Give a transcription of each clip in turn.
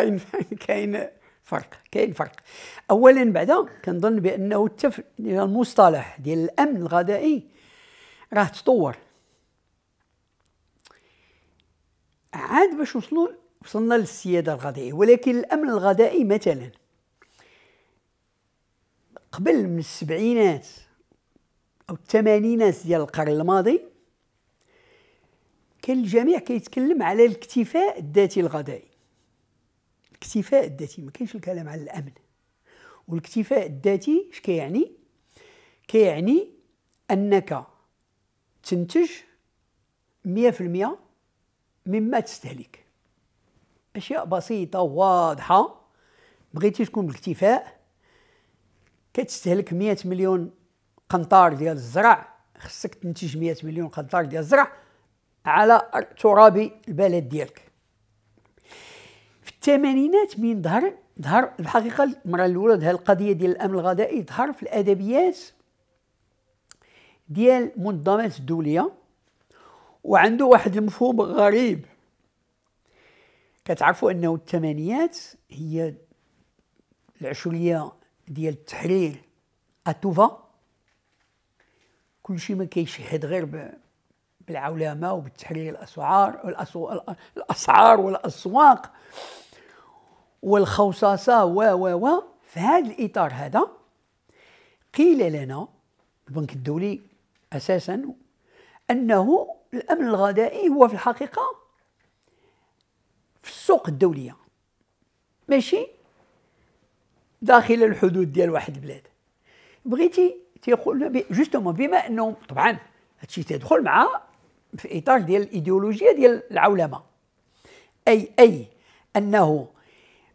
كاين كاين فرق كاين فرق اولا بعدا كنظن بانه التف المصطلح ديال الامن الغذائي راه تطور عاد باش وصلوا وصلنا للسياده الغذائيه ولكن الامن الغذائي مثلا قبل من السبعينات او الثمانينات ديال القرن الماضي كان الجميع كيتكلم على الاكتفاء الذاتي الغذائي الاكتفاء الذاتي ما كاينش الكلام على الامن والاكتفاء الذاتي اش كيعني كيعني انك تنتج 100% مما تستهلك اشياء بسيطه واضحه بغيتي تكون بالاكتفاء كتستهلك 100 مليون قنطار ديال الزرع خصك تنتج 100 مليون قنطار ديال الزرع على تراب البلد ديالك الثمانينات من ظهر ظهر الحقيقه المره الاولى هذه القضيه ديال الامن الغذائي ظهر في الادبيات ديال المنظمات الدوليه وعنده واحد المفهوم غريب كتعرفوا انه الثمانينات هي العشريه ديال التحرير اتوفا كلشي ما كيشهد غير بالعولمه وبالتحرير الاسعار الاسعار والاسواق والخوصصه و و و في هذا الاطار هذا قيل لنا البنك الدولي اساسا انه الامن الغذائي هو في الحقيقه في السوق الدوليه ماشي داخل الحدود ديال واحد البلاد بغيتي تيقول لنا جوستومون بما انه طبعا هادشي تيدخل مع في اطار ديال الايديولوجيه ديال العولمه اي اي انه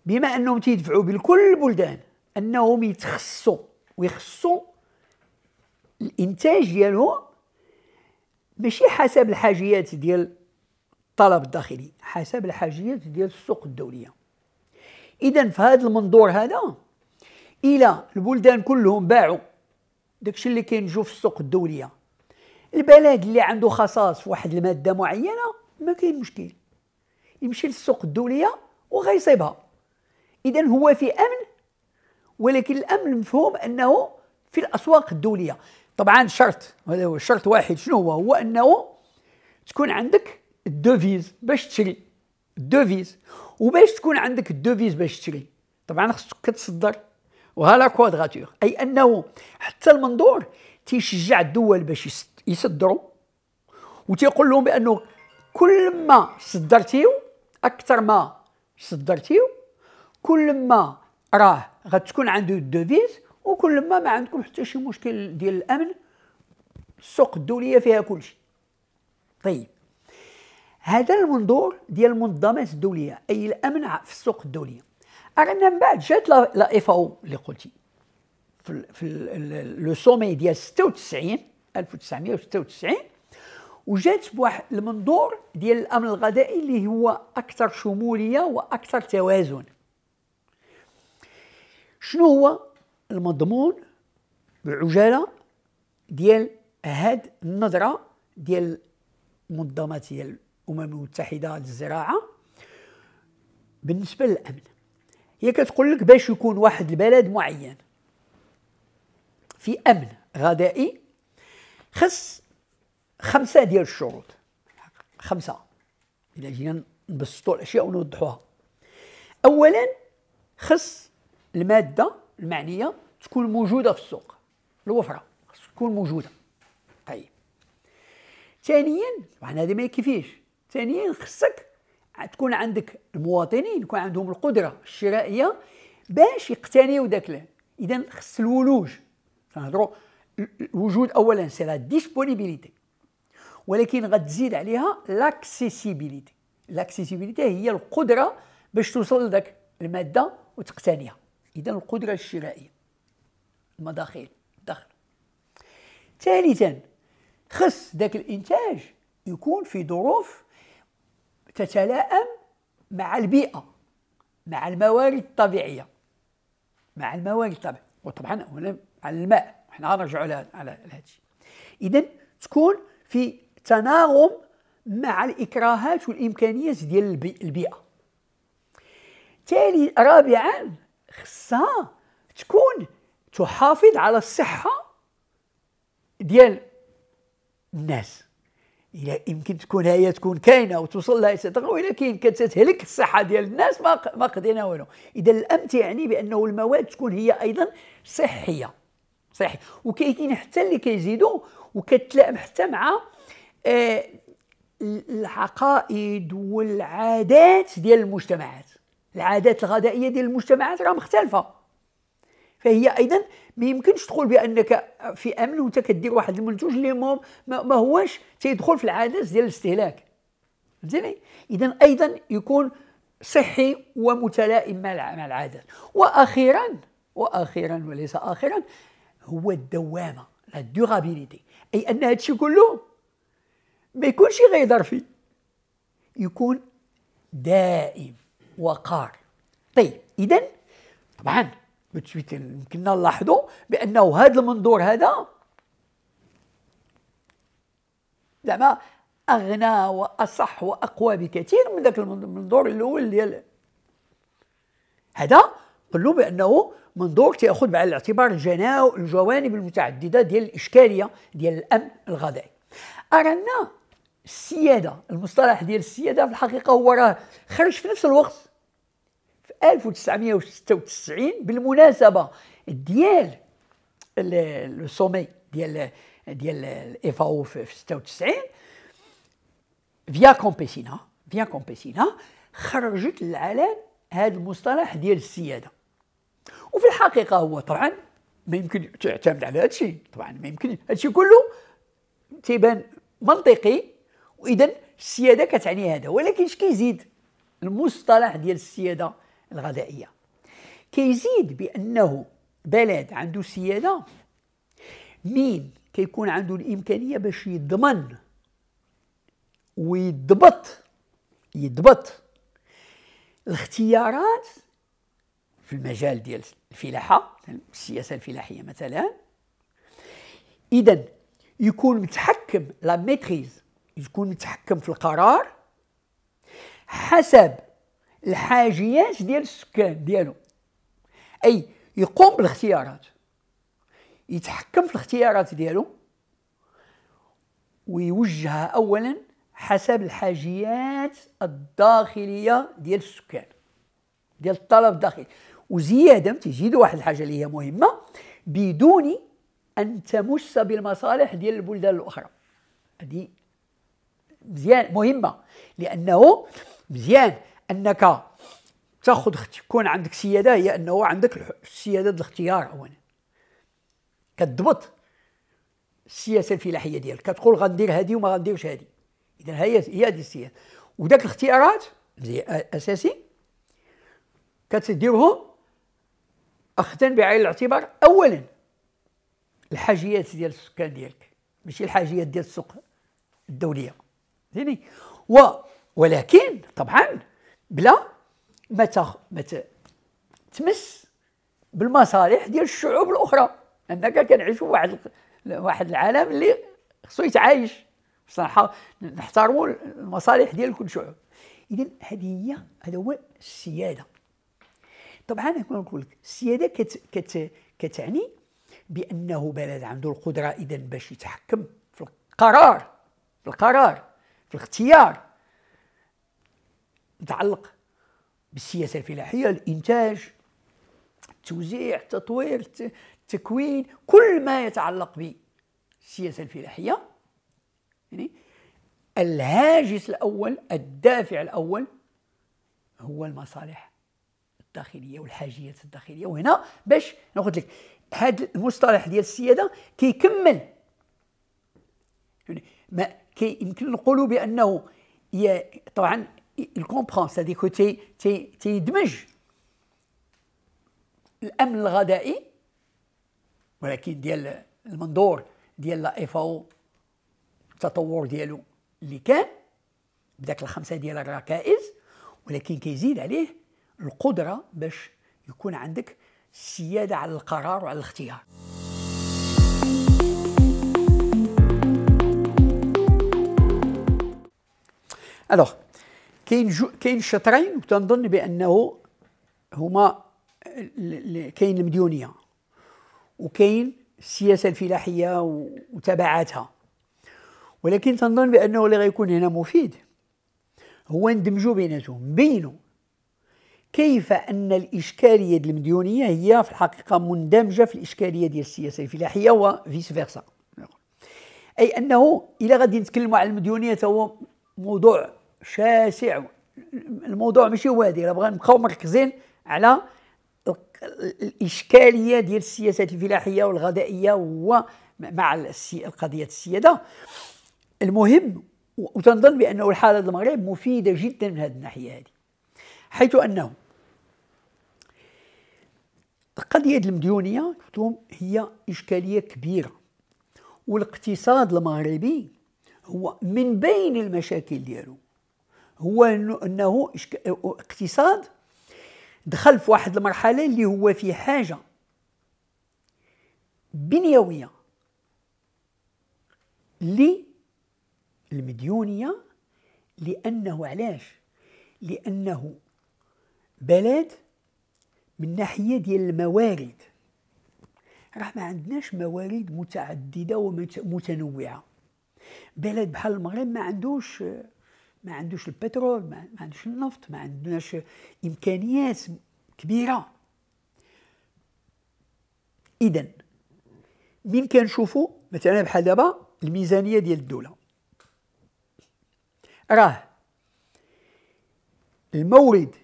بما انهم تيدفعوا بكل البلدان انهم يتخصوا ويخصوا الانتاج ديالهم ماشي حسب الحاجيات ديال الطلب الداخلي حسب الحاجيات ديال السوق الدوليه اذا في هذا المنظور هذا الى البلدان كلهم باعوا داكشي اللي كينجو في السوق الدوليه البلد اللي عنده خصاص في واحد الماده معينه ما كاين مشكل يمشي للسوق الدوليه وغيصيبها اذا هو في امن ولكن الامن مفهوم انه في الاسواق الدوليه طبعا شرط هذا هو شرط واحد شنو هو هو انه تكون عندك الدوفيز باش تشري الدوفيز وباش تكون عندك الدوفيز باش تشري طبعا خصك كتصدر وها لا كوادراتور اي انه حتى المنظور تيشجع الدول باش يصدروا وتيقول لهم بانه كل ما صدرتيو اكثر ما صدرتيو كل ما راه غتكون عنده الدوفيز وكل ما ما عندكم حتى شي مشكل ديال الامن السوق الدوليه فيها كل شيء طيب هذا المنظور ديال المنظمات الدوليه اي الامن في السوق الدوليه رانا من بعد جات لا اف او اللي قلتي في في لو سومي ديال 96 1996 وجات بواحد المنظور ديال الامن الغذائي اللي هو اكثر شموليه واكثر توازن شنو هو المضمون بالعجاله ديال هاد النظره ديال منظمات ديال الامم المتحده للزراعه بالنسبه للامن هي كتقول لك باش يكون واحد البلد معين في امن غذائي خص خمسه ديال الشروط خمسه الا جينا نبسطوا الاشياء ونوضحوها اولا خص الماده المعنيه تكون موجوده في السوق الوفره خص تكون موجوده طيب ثانيا طبعا هذا ما يكفيش ثانيا خصك تكون عندك المواطنين يكون عندهم القدره الشرائيه باش يقتنيو داك اذا خص الولوج تنهضروا الوجود اولا سي لا ديسبونيبيليتي ولكن غتزيد عليها لاكسيسيبيليتي لاكسيسيبيليتي هي القدره باش توصل لذاك الماده وتقتنيها إذا القدرة الشرائية المداخيل الدخل ثالثا خص ذاك الإنتاج يكون في ظروف تتلائم مع البيئة مع الموارد الطبيعية مع الموارد الطبيعية وطبعا هنا على الماء حنا نرجعوا على على هذا إذا تكون في تناغم مع الإكراهات والإمكانيات ديال البيئة تالي رابعا خصها تكون تحافظ على الصحه ديال الناس الا يمكن تكون هي تكون كاينه وتوصل لها استطلاع ولكن كتتهلك الصحه ديال الناس ما ما قضينا والو اذا الأمت يعني بانه المواد تكون هي ايضا صحيه صحي وكاينين حتى اللي كيزيدوا وكتلائم حتى مع آه، العقائد والعادات ديال المجتمعات العادات الغذائيه ديال المجتمعات راه مختلفه فهي ايضا ما يمكنش تقول بانك في امن وانت كدير واحد المنتوج اللي ما, هوش تيدخل في العادات ديال الاستهلاك فهمتني اذا ايضا يكون صحي ومتلائم مع العادات واخيرا واخيرا وليس اخيرا هو الدوامه لا دورابيليتي اي ان هادشي كله ما يكونش غير ظرفي يكون دائم وقار طيب اذا طبعا بتشويت يمكننا نلاحظوا بانه هذا المنظور هذا زعما اغنى واصح واقوى بكثير من ذاك المنظور الاول ديال هذا قلوا بانه منظور تاخذ بعين الاعتبار الجوانب المتعدده ديال الاشكاليه ديال الامن الغذائي ارنا السياده المصطلح ديال السياده في الحقيقه هو راه خرج في نفس الوقت 1996 بالمناسبه ديال لو سومي ديال ديال الاف او في 96 فيا كومبيسينا فيا كومبيسينا خرجت للعلن هذا المصطلح ديال السياده وفي الحقيقه هو طبعا ما يمكن تعتمد على هذا الشيء طبعا ما يمكن هذا الشيء كله تيبان منطقي واذا السياده كتعني هذا ولكن اش كيزيد المصطلح ديال السياده الغذائية كيزيد بأنه بلد عنده سيادة مين كيكون عنده الإمكانية باش يضمن ويضبط يضبط الاختيارات في المجال ديال الفلاحة السياسة الفلاحية مثلا إذا يكون متحكم لا ميتريز يكون متحكم في القرار حسب الحاجيات ديال السكان ديالو اي يقوم بالاختيارات يتحكم في الاختيارات ديالو ويوجهها اولا حسب الحاجيات الداخليه ديال السكان ديال الطلب الداخلي وزياده تزيد واحد الحاجه اللي هي مهمه بدون ان تمس بالمصالح ديال البلدان الاخرى هذه مزيان مهمه لانه مزيان انك تاخذ تكون عندك سياده هي انه عندك سياده الاختيار اولا كتضبط السياسه الفلاحيه ديالك كتقول غندير هذه وما غنديرش هذه اذا هي هي هذه السياسه وداك الاختيارات اساسي كتديرهم اخذا بعين الاعتبار اولا الحاجيات ديال السكان ديالك ماشي الحاجيات ديال السوق الدوليه فهمتني ولكن طبعا بلا ما تخ... ما تمس بالمصالح ديال الشعوب الاخرى انك كنعيشوا واحد واحد العالم اللي خصو يتعايش بصراحه نحترموا المصالح ديال كل شعوب اذا هذه هي هذا هو السياده طبعا انا نقول لك السياده كت كت كتعني بانه بلد عنده القدره اذا باش يتحكم في القرار في القرار في الاختيار متعلق بالسياسه الفلاحيه الانتاج التوزيع التطوير التكوين كل ما يتعلق بالسياسه الفلاحيه يعني الهاجس الاول الدافع الاول هو المصالح الداخليه والحاجيات الداخليه وهنا باش ناخذ لك هذا المصطلح ديال السياده كيكمل يعني ما كيمكن نقولوا بانه طبعا الكومبران ساديك تي تي تيدمج الامن الغذائي ولكن ديال المنظور ديال لا اف او التطور ديالو اللي كان بداك الخمسه ديال الركائز ولكن كيزيد عليه القدره باش يكون عندك السياده على القرار وعلى الاختيار الوغ كاين جو كاين شطرين وتنظن بانه هما كاين المديونيه وكاين السياسه الفلاحيه وتبعاتها ولكن تنظن بانه اللي غيكون هنا مفيد هو ندمجوا بيناتهم نبينوا كيف ان الاشكاليه ديال المديونيه هي في الحقيقه مندمجه في الاشكاليه ديال السياسه الفلاحيه وفيس فيرسا اي انه الا غادي نتكلموا على المديونيه هو موضوع شاسع الموضوع ماشي هو هذا بغا نبقاو مركزين على الاشكاليه ديال السياسات الفلاحيه والغذائيه هو مع القضيه السياده المهم وتنظن بانه الحاله المغرب مفيده جدا من هذه الناحيه هذه حيث انه القضيه المديونيه هي اشكاليه كبيره والاقتصاد المغربي هو من بين المشاكل ديالو هو انه اقتصاد دخل في واحد المرحله اللي هو في حاجه بنيويه للمديونيه لانه علاش لانه بلد من ناحيه ديال الموارد راه ما عندناش موارد متعدده ومتنوعه بلد بحال المغرب ما عندوش ما عندوش البترول ما عندوش النفط ما عندناش إمكانيات كبيرة إذا من كنشوفوا مثلا بحال دابا الميزانية ديال الدولة راه المورد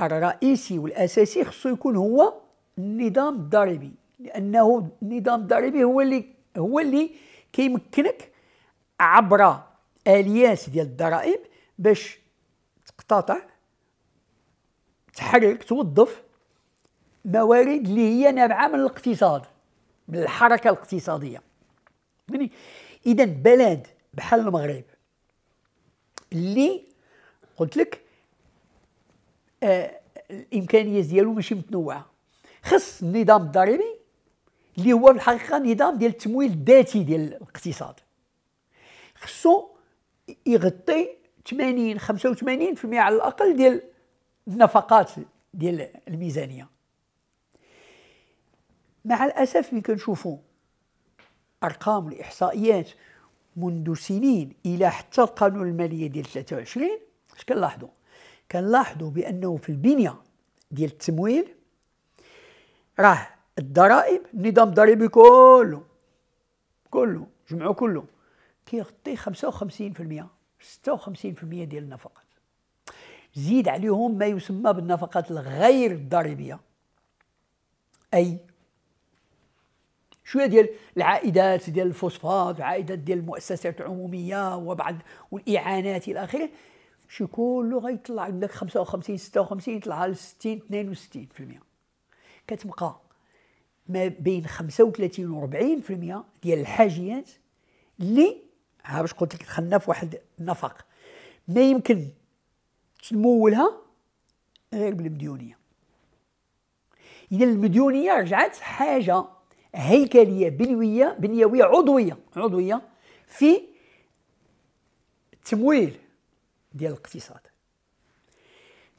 الرئيسي والأساسي خصو يكون هو النظام الضريبي لأنه النظام الضريبي هو اللي هو اللي كيمكنك عبر اليات ديال الضرائب باش تقتطع تحرك توظف موارد اللي هي نابعه من الاقتصاد من الحركه الاقتصاديه يعني اذا بلد بحال المغرب اللي قلت لك آه الامكانيات ديالو ماشي متنوعه خص النظام الضريبي اللي هو في الحقيقه نظام ديال التمويل الذاتي ديال الاقتصاد خصو يغطي 80 85% على الاقل ديال النفقات ديال الميزانيه مع الاسف ملي كنشوفوا ارقام الاحصائيات منذ سنين الى حتى القانون الماليه ديال 23 اش كنلاحظوا كنلاحظوا بانه في البنيه ديال التمويل راه الضرائب النظام الضريبي كله كله جمعوا كله كيغطي 55% 56% ديال النفقات زيد عليهم ما يسمى بالنفقات الغير الضريبيه اي شويه ديال العائدات ديال الفوسفات وعائدات ديال المؤسسات العموميه وبعض والاعانات الى اخره شي كله غيطلع عندك 55 56 يطلع ل 60 62% كتبقى ما بين 35 و 40% ديال الحاجيات اللي ها باش قلت لك دخلنا في واحد النفق ما يمكن تمولها غير بالمديونيه اذا المديونيه رجعت حاجه هيكليه بنيويه بنيويه عضويه عضويه في التمويل ديال الاقتصاد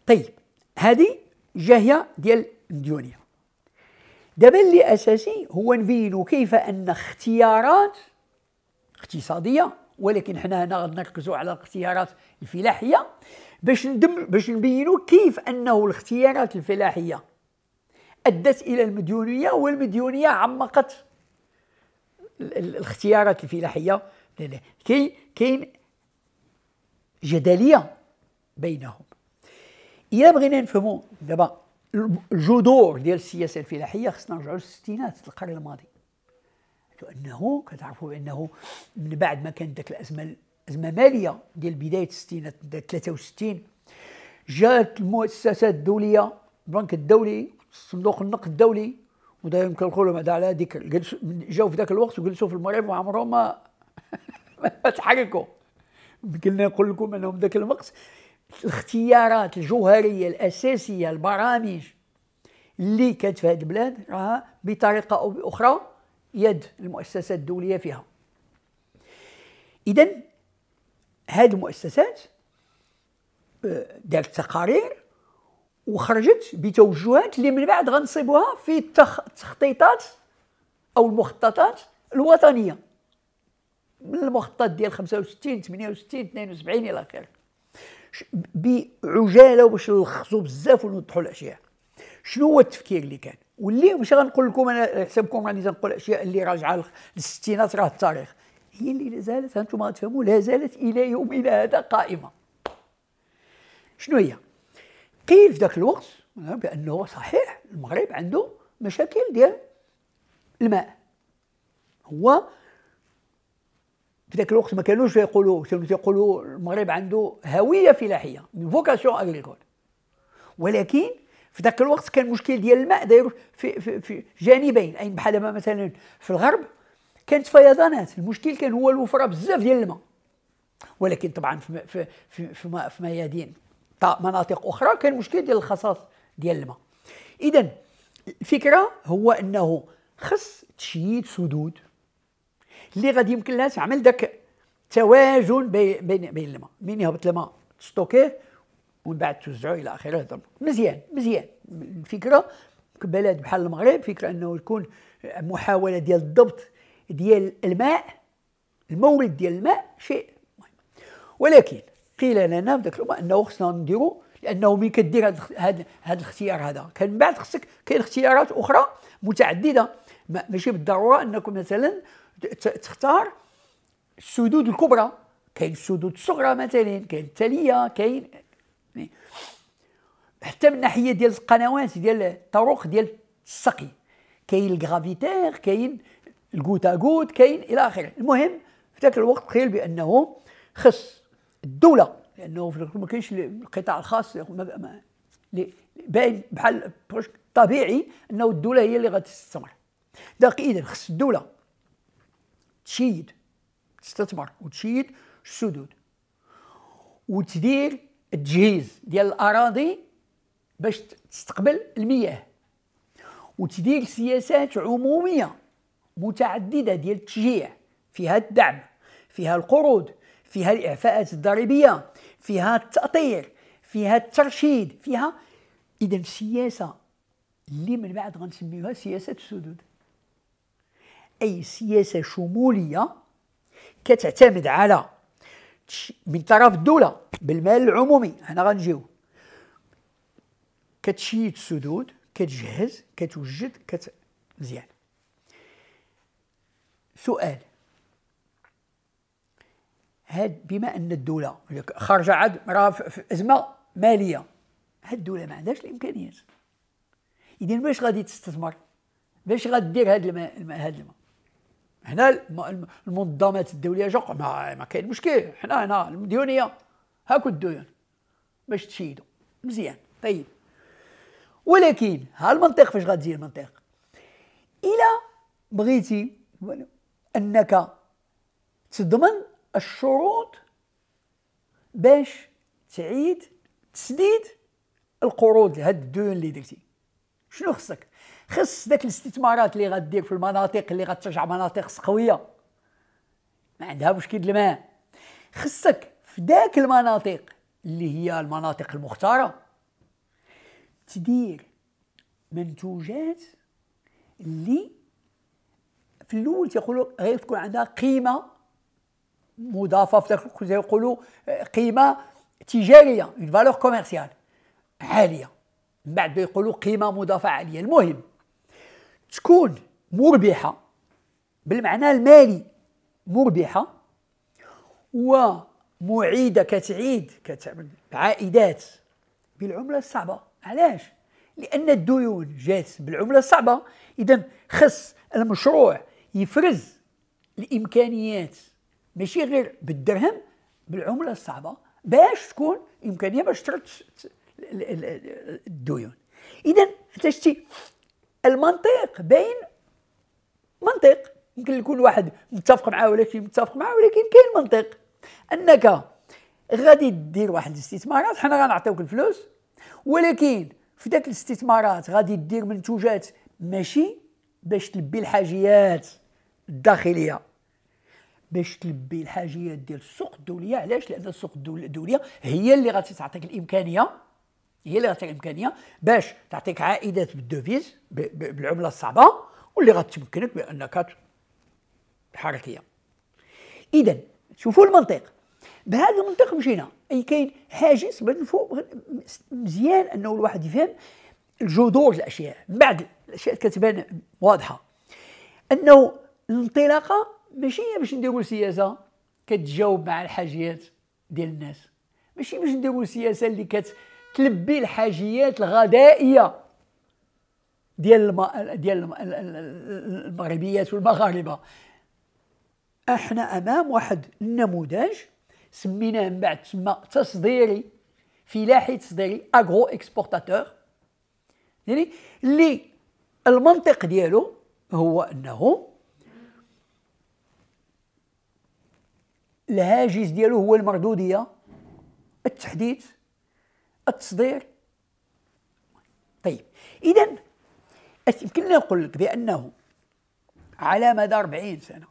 طيب هذه جايه ديال المديونيه دابا اللي اساسي هو نبينوا كيف ان اختيارات اقتصاديه ولكن حنا هنا غنركزوا على الاختيارات الفلاحيه باش ندم باش نبينوا كيف انه الاختيارات الفلاحيه ادت الى المديونيه والمديونيه عمقت الاختيارات الفلاحيه كاين كاين جدليه بينهم الا بغينا نفهموا دابا الجذور ديال السياسه الفلاحيه خصنا نرجعوا للستينات القرن الماضي لانه كتعرفوا بانه من بعد ما كانت ذاك الازمه ازمه ماليه ديال بدايه الستينات 63 جات المؤسسات الدوليه البنك الدولي صندوق النقد الدولي وده يمكن نقولوا هذا على ذكر جاوا في ذاك الوقت وجلسوا في المغرب وعمرهم ما ما تحركوا يمكن نقول لكم انهم ذاك الوقت الاختيارات الجوهريه الاساسيه البرامج اللي كانت في هذه البلاد راها بطريقه او باخرى يد المؤسسات الدولية فيها إذا هذه المؤسسات آه، دارت تقارير وخرجت بتوجهات اللي من بعد غنصيبوها في التخطيطات او المخططات الوطنيه من المخطط ديال 65 68 72 الى اخره بعجاله باش نلخصوا بزاف ونوضحوا الاشياء شنو هو التفكير اللي كان واللي مش غنقول لكم انا حسابكم راني تنقول اشياء اللي راجعه للستينات راه التاريخ هي اللي لا زالت انتم غتفهموا لا زالت الى يومنا هذا قائمه شنو هي قيل في ذاك الوقت بانه صحيح المغرب عنده مشاكل ديال الماء هو في ذاك الوقت ما كانوش يقولوا كانوا يقولوا المغرب عنده هويه فلاحيه فوكاسيون اغريكول ولكن في ذاك الوقت كان مشكل ديال الماء داير في, في, في جانبين اي بحال ما مثلا في الغرب كانت فيضانات المشكل كان هو الوفره بزاف ديال الماء ولكن طبعا في في في, في, في ميادين مناطق اخرى كان مشكل ديال الخصاص ديال الماء اذا الفكره هو انه خص تشييد سدود اللي غادي يمكن لها تعمل داك توازن بين بين الماء من يهبط الماء تستوكيه ومن بعد توزعوا الى اخره مزيان مزيان الفكره بلد بحال المغرب فكره انه يكون محاوله ديال الضبط ديال الماء المورد ديال الماء شيء مهم ولكن قيل لنا في ذاك الوقت انه خصنا نديرو لانه ملي كدير هذا هذا الاختيار هذا كان من بعد خصك كاين اختيارات اخرى متعدده ماشي بالضروره انكم مثلا تختار السدود الكبرى كاين السدود الصغرى مثلا كاين التاليه كاين فهمتني حتى من الناحيه ديال القنوات ديال الطرق ديال السقي كاين الغرافيتير كاين الكوتاغوت كاين الى اخره المهم في ذاك الوقت قيل بانه خص الدوله لانه ما كاينش القطاع الخاص باين بحال طبيعي انه الدوله هي اللي غتستثمر داك اذا خص الدوله تشيد تستثمر وتشيد السدود وتدير التجهيز ديال الاراضي باش تستقبل المياه وتدير سياسات عموميه متعدده ديال التشجيع فيها الدعم فيها القروض فيها الاعفاءات الضريبيه فيها التاطير فيها الترشيد فيها اذا سياسه اللي من بعد غنسميوها سياسه السدود اي سياسه شموليه كتعتمد على من طرف الدوله بالمال العمومي هنا غنجيو كتشيد السدود كتجهز كتوجد كت مزيان سؤال هاد بما ان الدوله خارجه عاد راه في ازمه ماليه هاد الدوله ما عندهاش الامكانيات اذا باش غادي تستثمر باش غادير هاد الماء هاد الماء هنا المنظمات الدوليه جا ما, ما كاين مشكل حنا هنا المديونيه هاكو الديون باش تشيدوا مزيان طيب ولكن ها المنطق فاش غادي المنطق الى بغيتي انك تضمن الشروط باش تعيد تسديد القروض لهاد الديون اللي درتي شنو خصك خص ذاك الاستثمارات اللي غدير في المناطق اللي غترجع مناطق سقويه ما عندها مشكل الماء خصك في ذاك المناطق اللي هي المناطق المختاره تدير منتوجات اللي في الاول تيقولوا غير تكون عندها قيمه مضافه في ذاك يقولوا آه، قيمه تجاريه اون فالور كوميرسيال عاليه من بعد يقولوا قيمه مضافه عاليه المهم تكون مربحه بالمعنى المالي مربحه ومعيده كتعيد كتعمل عائدات بالعمله الصعبه علاش لان الديون جات بالعمله الصعبه اذا خص المشروع يفرز الامكانيات ماشي غير بالدرهم بالعمله الصعبه باش تكون امكانيه باش ترد الديون اذا انت شتي المنطق باين منطق يمكن يكون واحد متفق معاه ولا شي متفق معاه ولكن كاين منطق انك غادي دير واحد الاستثمارات حنا غنعطيوك الفلوس ولكن في ذاك الاستثمارات غادي دير منتوجات ماشي باش تلبي الحاجيات الداخليه باش تلبي الحاجيات ديال السوق الدوليه علاش لان السوق الدوليه هي اللي غادي تعطيك الامكانيه هي اللي غتعطيك امكانيه باش تعطيك عائدات بالدوفيز بالعمله الصعبه واللي غتمكنك بانك الحركيه اذا شوفوا المنطق بهذا المنطق مشينا اي كاين هاجس من فوق مزيان انه الواحد يفهم الجذور الاشياء من بعد الاشياء كتبان واضحه انه الانطلاقه ماشي هي باش نديروا سياسه كتجاوب مع الحاجيات ديال الناس ماشي باش نديروا سياسه اللي كت تلبي الحاجيات الغذائيه ديال الم... ديال الم... المغربيات والمغاربه احنا امام واحد النموذج سميناه من بعد تسمى تصديري فلاحي تصديري اغرو اكسبورتاتور يعني اللي المنطق ديالو هو انه الهاجس ديالو هو المردوديه التحديث التصدير طيب اذا يمكننا نقول لك بانه على مدى 40 سنه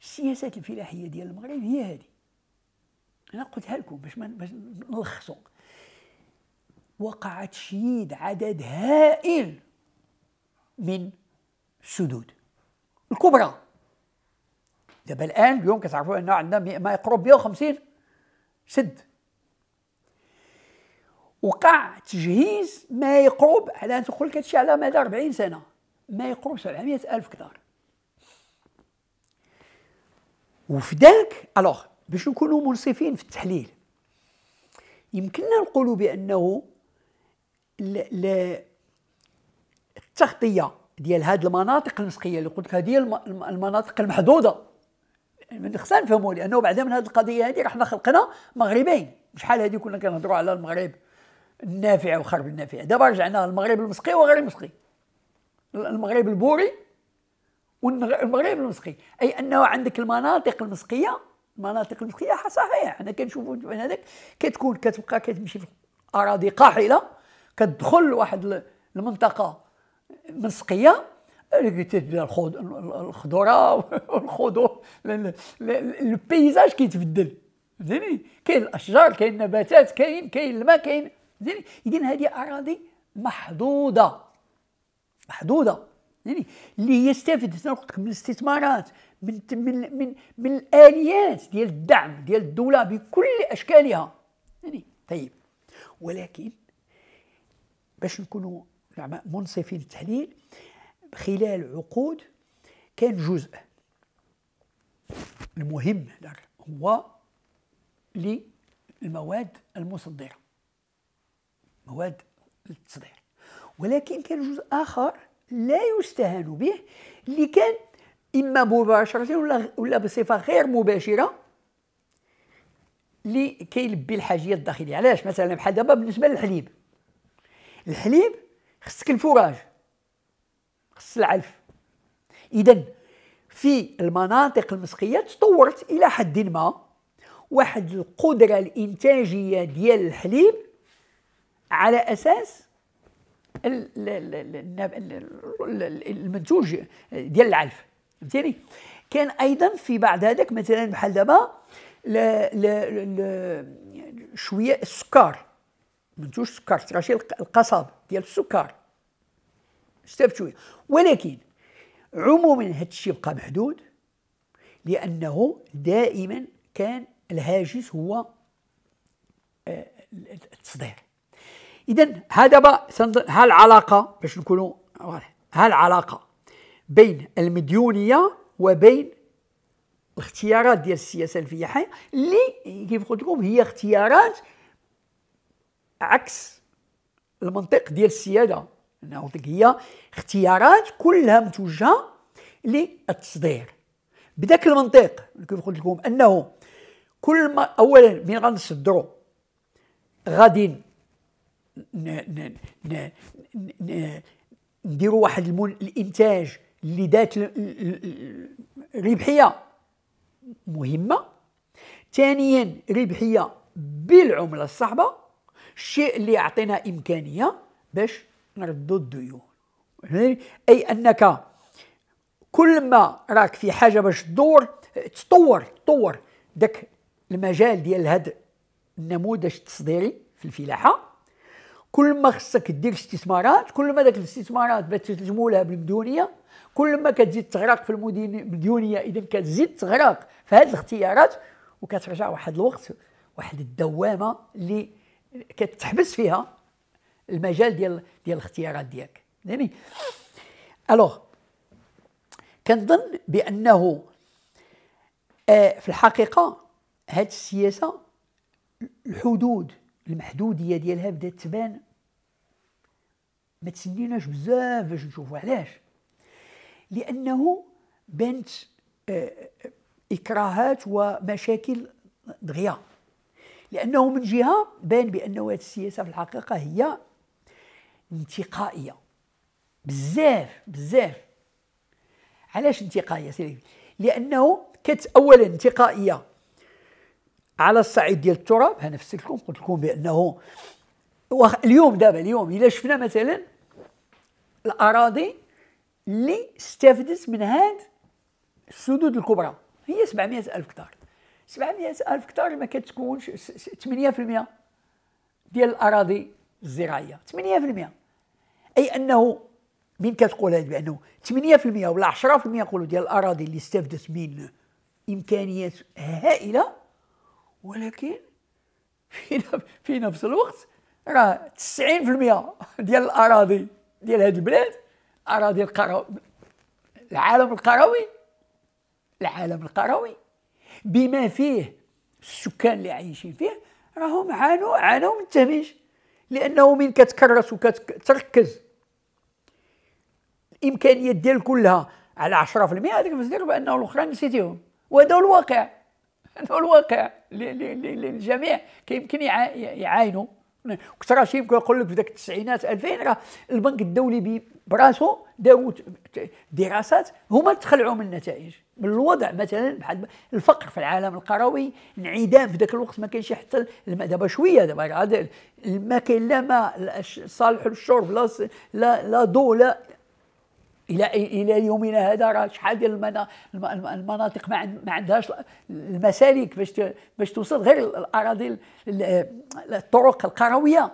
السياسات الفلاحيه ديال المغرب هي هذه انا قلتها لكم باش باش نلخصوا وقع تشييد عدد هائل من السدود الكبرى دابا الان اليوم كتعرفوا ان عندنا ما يقرب 150 سد وقع تجهيز ما يقرب على ان تقول لك على مدى 40 سنه ما يقرب 700 الف كدار وفي ذاك الوغ باش نكونوا منصفين في التحليل يمكننا نقولوا بانه ل... ل... التغطيه ديال هاد المناطق النسقيه اللي قلت لك هذه المناطق المحدوده من خصنا نفهموا لانه بعدا من هذه القضيه هذه رحنا خلقنا مغربين شحال هذه كنا كنهضروا على المغرب النافعه وخرب النافعه دابا رجعنا المغرب المسقي وغير المسقي المغرب البوري والمغرب المسقي اي انه عندك المناطق المسقيه المناطق المسقيه صحيح حنا كنشوفوا هذاك كتكون كتبقى كتمشي في اراضي قاحله كتدخل لواحد المنطقه مسقيه الخضره والخضور البيزاج كيتبدل فهمتيني كاين الاشجار كاين النباتات كاين كاين الماء كاين زين اذا هذه اراضي محدوده محدوده يعني اللي هي استفدت انا قلت لك من الاستثمارات من من من, من الاليات ديال الدعم ديال الدوله بكل اشكالها يعني طيب ولكن باش نكونوا زعما منصفين التحليل خلال عقود كان جزء المهم هو للمواد المصدره مواد للتصدير ولكن كان جزء اخر لا يستهان به اللي كان اما مباشره ولا ولا بصفه غير مباشره اللي كيلبي الحاجيات الداخليه علاش مثلا بحال دابا بالنسبه للحليب الحليب خصك الفراج خص العلف اذا في المناطق المسقيه تطورت الى حد ما واحد القدره الانتاجيه ديال الحليب على اساس المنتوج ديال العلف فهمتيني كان ايضا في بعد هذاك مثلا بحال دابا شويه السكر منتوج السكر تراشي القصب ديال السكر استفدت شويه ولكن عموما هذا الشيء بقى محدود لانه دائما كان الهاجس هو آه، التصدير اذا هذا ها العلاقه باش نكونوا واضح العلاقه بين المديونيه وبين الاختيارات ديال السياسه الفيه اللي كيف قلت لكم هي اختيارات عكس المنطق ديال السياده انا هي اختيارات كلها متوجهه للتصدير بداك المنطق كيف قلت لكم انه كل ما اولا من غنصدروا غادي نديروا واحد الانتاج اللي ذات ربحيه مهمه ثانيا ربحيه بالعمله الصعبه الشيء اللي يعطينا امكانيه باش نردوا الديون اي انك كل ما راك في حاجه باش تدور تطور تطور داك المجال ديال هذا النموذج التصديري في الفلاحه كل ما خصك دير استثمارات كل ما داك الاستثمارات باش تترجموا بالمديونيه كل ما كتزيد تغرق في المديونيه اذا كتزيد تغرق في هذه الاختيارات وكترجع واحد الوقت واحد الدوامه اللي كتحبس فيها المجال ديال ديال الاختيارات ديالك يعني الوغ كنظن بانه آه في الحقيقه هذه السياسه الحدود المحدوديه ديالها بدات تبان ما تسنيناش بزاف باش نشوفوا علاش لانه بانت آه، آه، اكراهات ومشاكل دغيا لانه من جهه بان بان هذه السياسه في الحقيقه هي انتقائيه بزاف بزاف علاش انتقائيه سيدي لانه كت اولا انتقائيه على الصعيد ديال التراب نفس لكم قلت لكم بانه اليوم دابا اليوم الا شفنا مثلا الاراضي اللي استفدت من هاد السدود الكبرى هي 700 الف هكتار 700 الف هكتار ما كتكونش 8% ديال الاراضي الزراعيه 8% اي انه من كتقول هذا بانه 8% ولا 10% نقولوا ديال الاراضي اللي استفدت من امكانيات هائله ولكن في نفس الوقت راه 90% ديال الاراضي ديال هذه البلاد اراضي القروي العالم القروي العالم القروي بما فيه السكان اللي عايشين فيه راهم عانوا عانوا من التهميش لانه من كتكرس وكتركز الامكانيات ديال كلها على 10% هذيك فزدير بانه الاخرى نسيتيهم وهذا هو الواقع هذا هو الواقع للجميع كيمكن يعاينوا كنت راه شي كنقول لك في ذاك التسعينات 2000 راه البنك الدولي براسو داروا دراسات هما تخلعوا من النتائج من الوضع مثلا بحال الفقر في العالم القروي انعدام في ذاك الوقت ما كانش حتى دابا شويه دابا ما كاين لا ماء صالح للشرب لا لا ضوء لا الى الى يومنا هذا راه شحال ديال المناطق ما عندهاش المسالك باش باش توصل غير الاراضي الطرق القرويه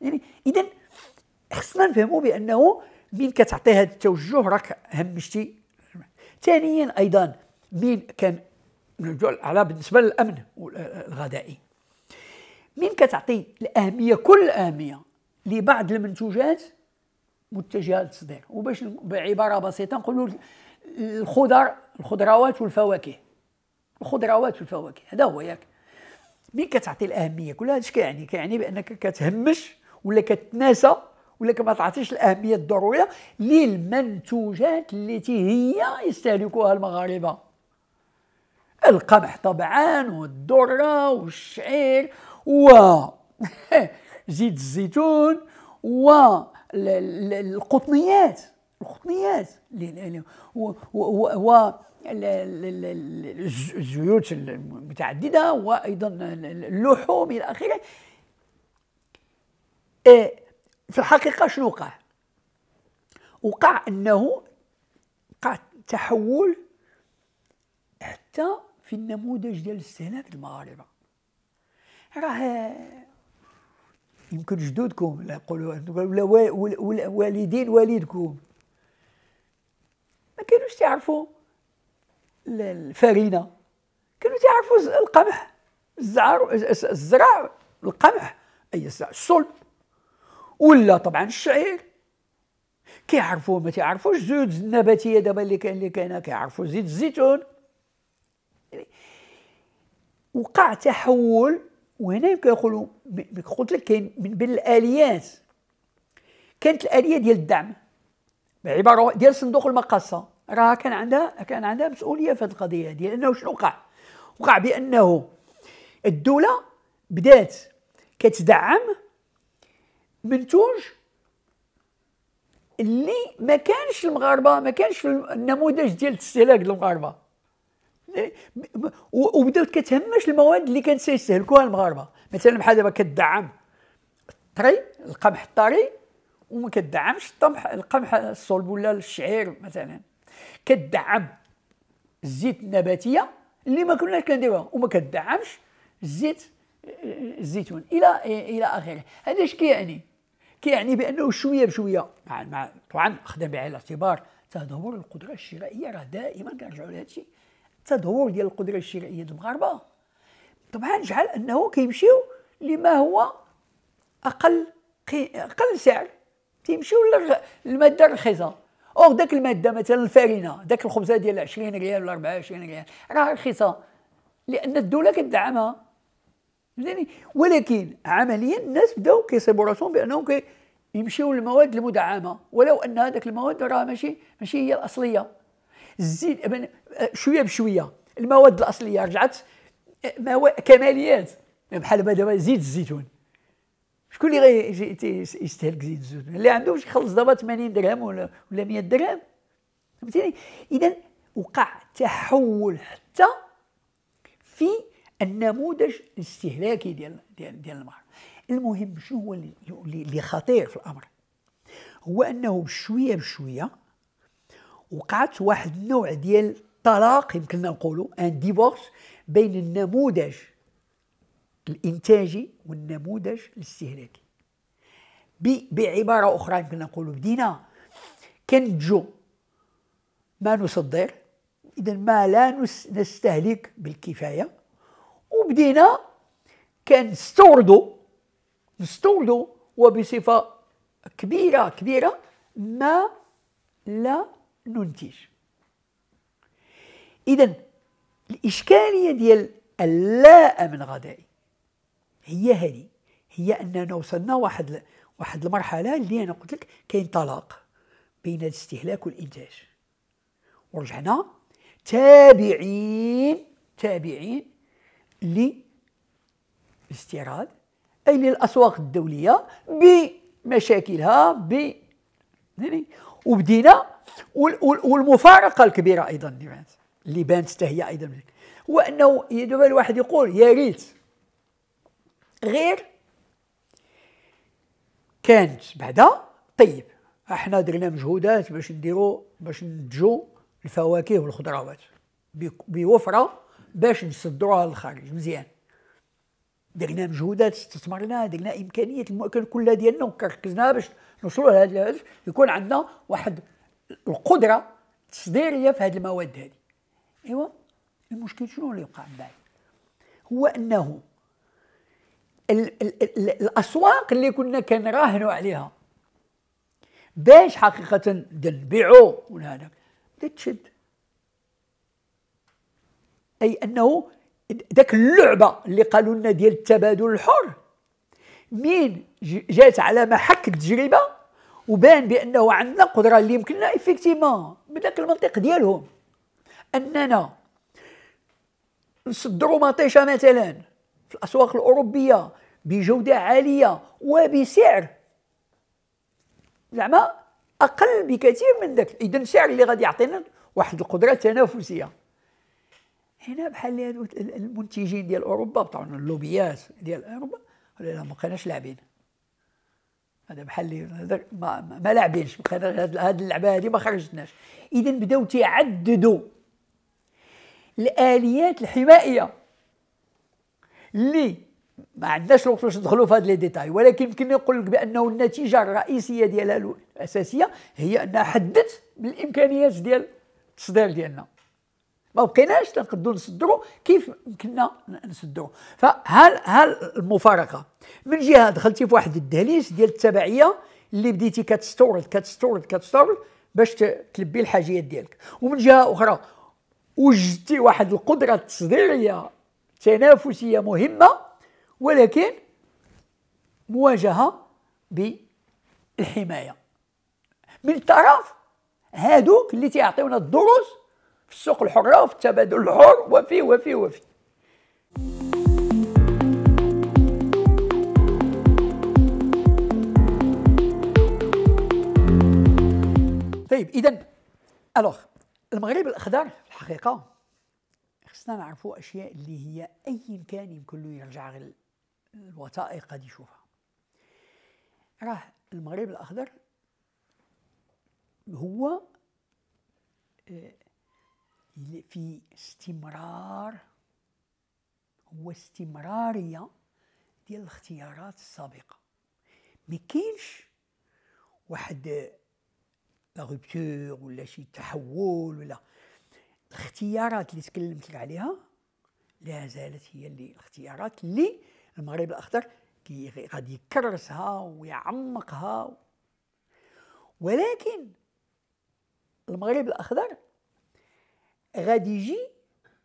يعني اذا خصنا نفهموا بانه من كتعطي هذا التوجه راك همشتي ثانيا ايضا من كان نرجع على بالنسبه للامن الغذائي من كتعطي الاهميه كل الاهميه لبعض المنتوجات متجهه للتصدير وباش بعباره بسيطه نقولوا الخضر الخضروات والفواكه الخضروات والفواكه هذا هو ياك مين كتعطي الاهميه كل هذا كيعني كيعني بانك كتهمش ولا كتناسى ولا ما تعطيش الاهميه الضروريه للمنتوجات التي هي يستهلكها المغاربه القمح طبعا والذره والشعير و زيت الزيتون و القطنيات القطنيات يعني و الزيوت المتعدده وايضا اللحوم الى اخره آه، في الحقيقه شنو وقع؟ وقع انه وقع تحول حتى في النموذج ديال استهلاك المغاربه راه يمكن جدودكم لا يقولوا ولا والدين والدكم ما كانوش تعرفوا الفرينه كانوا تعرفوا القمح الزعر الزرع القمح اي الزرع الصلب ولا طبعا الشعير كيعرفوا ما تعرفوش زيوت النباتيه دابا اللي كان اللي كاينه كيعرفوا زيت الزيتون يعني وقع تحول وهنا يمكن يقولوا قلت لك كاين من بين الاليات كانت الاليه ديال الدعم بعباره ديال صندوق المقاصه راه كان عندها كان عندها مسؤوليه في هذه القضيه هذه لانه شنو وقع؟ وقع بانه الدوله بدات كتدعم منتوج اللي ما كانش المغاربه ما كانش النموذج ديال الاستهلاك المغاربه وبدات كتهمش المواد اللي كانت سيستهلكوها المغاربه مثلا بحال دابا كدعم الطري القمح الطري وما كدعمش الطمح القمح الصلب ولا الشعير مثلا كدعم الزيت النباتيه اللي ما كناش كنديروها وما كدعمش الزيت الزيتون الى الى اخره هذا اش كيعني كيعني بانه شويه بشويه مع مع طبعا خدام بعين الاعتبار تدهور القدره الشرائيه راه دائما كنرجعوا لهذا الشيء تدهور ديال القدره الشرائيه المغاربه طبعا جعل انه كيمشيو لما هو اقل قي... اقل سعر تيمشيو للماده الرخيصه اوغ داك الماده مثلا الفارينه داك الخبزه ديال 20 ريال ولا 24 ريال راه رخيصه لان الدوله كتدعمها فهمتني ولكن عمليا الناس بداو كيصيبوا راسهم بانهم كيمشيو للمواد المدعمه ولو ان هذاك المواد راه ماشي ماشي هي الاصليه الزيت أه، شويه بشويه المواد الاصليه رجعت أه، مواد كماليات بحال دابا زيت الزيتون شكون اللي يستهلك زيت الزيتون اللي عنده باش يخلص دابا 80 درهم ولا ولا 100 درهم فهمتيني اذا وقع تحول حتى في النموذج الاستهلاكي ديال ديال, ديال المرأة المهم شنو هو اللي خطير في الامر هو انه بشويه بشويه وقعت واحد النوع ديال طلاق يمكننا نقولوا ان ديفورس بين النموذج الانتاجي والنموذج الاستهلاكي بعباره اخرى يمكننا نقولوا بدينا كنجو ما نصدر اذا ما لا نستهلك بالكفايه وبدينا كنستوردو نستوردو وبصفه كبيره كبيره ما لا ننتج إذا الإشكالية ديال اللا أمن غذائي هي هذه هي أننا وصلنا واحد واحد المرحلة اللي أنا قلت لك كاين طلاق بين الاستهلاك والإنتاج ورجعنا تابعين تابعين للاستيراد أي للأسواق الدولية بمشاكلها ب يعني وبدينا والمفارقه الكبيره ايضا اللي بانت اللي بانت حتى هي ايضا هو انه دابا الواحد يقول يا ريت غير كانت بعدا طيب احنا درنا مجهودات باش نديرو باش ننتجو الفواكه والخضروات بوفره باش نصدروها للخارج مزيان درنا مجهودات استثمرنا درنا امكانيه المؤكل كلها ديالنا وركزناها باش نوصلوا لهذا الهدف يكون عندنا واحد القدره تصديريه في هذه المواد هذه ايوا المشكل شنو اللي وقع من بعد هو انه الـ الـ الـ الاسواق اللي كنا كنراهنوا عليها باش حقيقه نبيعوا ولا هذا بدات تشد اي انه داك اللعبه اللي قالوا لنا ديال التبادل الحر مين جات على محك التجربه وبان بانه عندنا قدره اللي يمكننا افكتيمون بداك المنطق ديالهم اننا نصدروا مطيشه مثلا في الاسواق الاوروبيه بجوده عاليه وبسعر زعما اقل بكثير من ذاك اذا السعر اللي غادي يعطينا واحد القدره تنافسيه هنا بحال المنتجين ديال اوروبا طبعا اللوبيات ديال اوروبا قالوا لا ما بقيناش لاعبين هذا بحال ما, ما لاعبينش بقينا هذه اللعبه هذه ما خرجتناش اذا بداو تيعددوا الاليات الحمائيه اللي ما عندناش الوقت باش ندخلوا في هذا لي ديتاي ولكن يمكن نقول لك بانه النتيجه الرئيسيه ديالها الاساسيه هي انها حدت بالامكانيات ديال التصدير ديالنا ما بقيناش تنقدو نصدروا كيف كنا نصدروا فهل هل المفارقه من جهه دخلتي في واحد الدهليز ديال التبعيه اللي بديتي كتستورد كتستورد كتستورد باش تلبي الحاجيات ديالك ومن جهه اخرى وجدتي واحد القدره التصديريه تنافسيه مهمه ولكن مواجهه بالحمايه من طرف هادوك اللي تيعطيونا الدروس في السوق الحره وفي التبادل الحر وفي وفي وفي طيب اذا الوغ المغرب الاخضر في الحقيقه خصنا نعرفوا اشياء اللي هي اي كان يمكن له يرجع غير الوثائق غادي يشوفها راه المغرب الاخضر هو آه في استمرار هو استمراريه ديال الاختيارات السابقه ما كاينش واحد لا ولا شي تحول ولا الاختيارات اللي تكلمت لك عليها لا زالت هي اللي الاختيارات اللي المغرب الاخضر كي غادي يكرسها ويعمقها ولكن المغرب الاخضر غادي يجي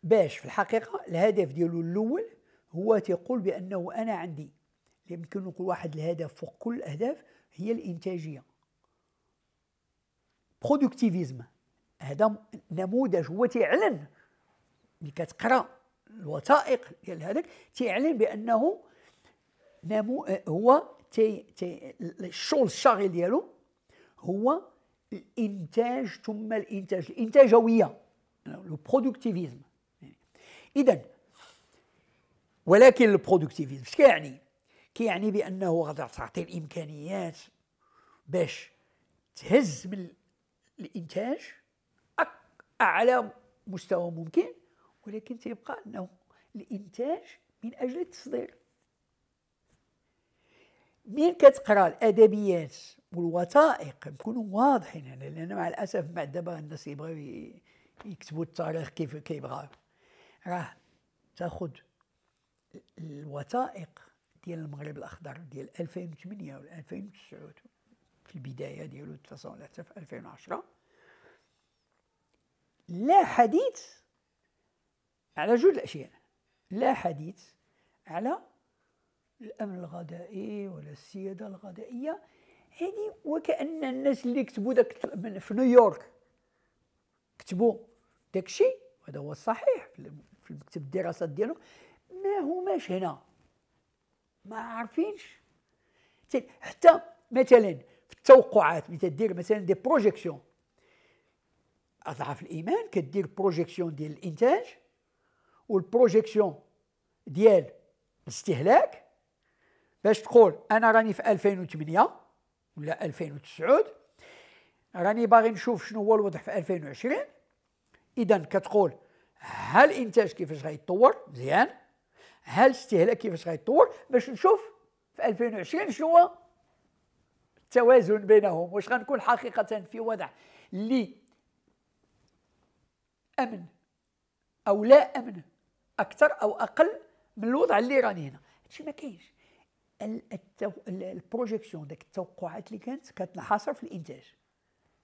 باش في الحقيقه الهدف ديالو الاول هو تيقول بانه انا عندي يمكن نقول واحد الهدف فوق كل الاهداف هي الانتاجيه برودكتيفيزم هذا نموذج هو تيعلن ملي كتقرا الوثائق ديال هذاك تيعلن بانه نمو هو تي تي الشغل الشاغل ديالو هو الانتاج ثم الانتاج الانتاجويه لو برودكتيفيزم اذا ولكن البرودكتيفيزم اش كيعني كيعني بانه غادي تعطي الامكانيات باش تهز من الانتاج اعلى مستوى ممكن ولكن تيبقى انه الانتاج من اجل التصدير مين كتقرا الادبيات والوثائق نكونوا واضحين يعني لان مع الاسف بعد دابا الناس يبغيو يكتبوا التاريخ كيف كيبغاو راه تاخذ الوثائق ديال المغرب الاخضر ديال 2008 و 2009 في البدايه ديالو حتى في 2010 لا حديث على جوج الاشياء لا حديث على الامن الغذائي ولا السياده الغذائيه هذه وكان الناس اللي كتبوا داك في نيويورك كتبوا داكشي وهذا هو الصحيح في مكتب الدراسات ديالهم ما هماش هنا ما عارفينش حتى مثلا في التوقعات ملي تدير مثلا دي بروجيكسيون اضعاف الايمان كدير بروجيكسيون ديال الانتاج والبروجيكسيون ديال الاستهلاك باش تقول انا راني في 2008 ولا 2009 راني باغي نشوف شنو هو الوضع في 2020 اذا كتقول هل الانتاج كيفاش غيتطور مزيان هل الاستهلاك كيفاش غيتطور باش نشوف في 2020 شنو هو التوازن بينهم واش غنكون حقيقه في وضع اللي امن او لا امن اكثر او اقل من الوضع اللي راني هنا هادشي ما كاينش البروجيكسيون داك التوقعات اللي كانت كتنحصر في الانتاج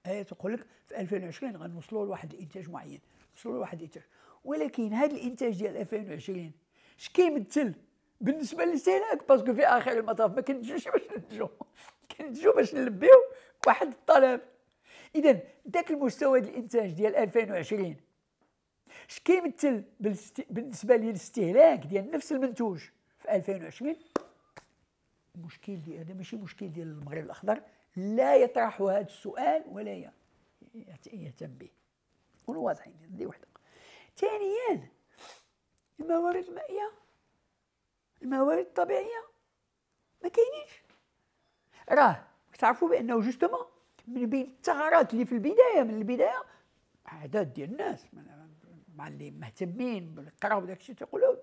ايه تقول لك في 2020 غنوصلوا لواحد الانتاج معين نوصلوا لواحد الانتاج ولكن هذا الانتاج ديال 2020 اش كيمثل بالنسبه للاستهلاك باسكو في اخر المطاف ما كنتجوش باش ننتجو كنتجو باش نلبيو واحد الطلب اذا ذاك المستوى الانتاج ديال 2020 اش كيمثل بالنسبه للاستهلاك ديال نفس المنتوج في 2020 المشكل ديال هذا ماشي مشكل ديال المغرب الاخضر لا يطرح هذا السؤال ولا يهتم به كونوا واضحين هذه وحده ثانيا الموارد المائيه الموارد الطبيعيه ما كاينينش راه تعرفوا بانه جوستومون من بين الثغرات اللي في البدايه من البدايه اعداد ديال الناس مع اللي مهتمين بالقراءه وداك الشيء تيقولوا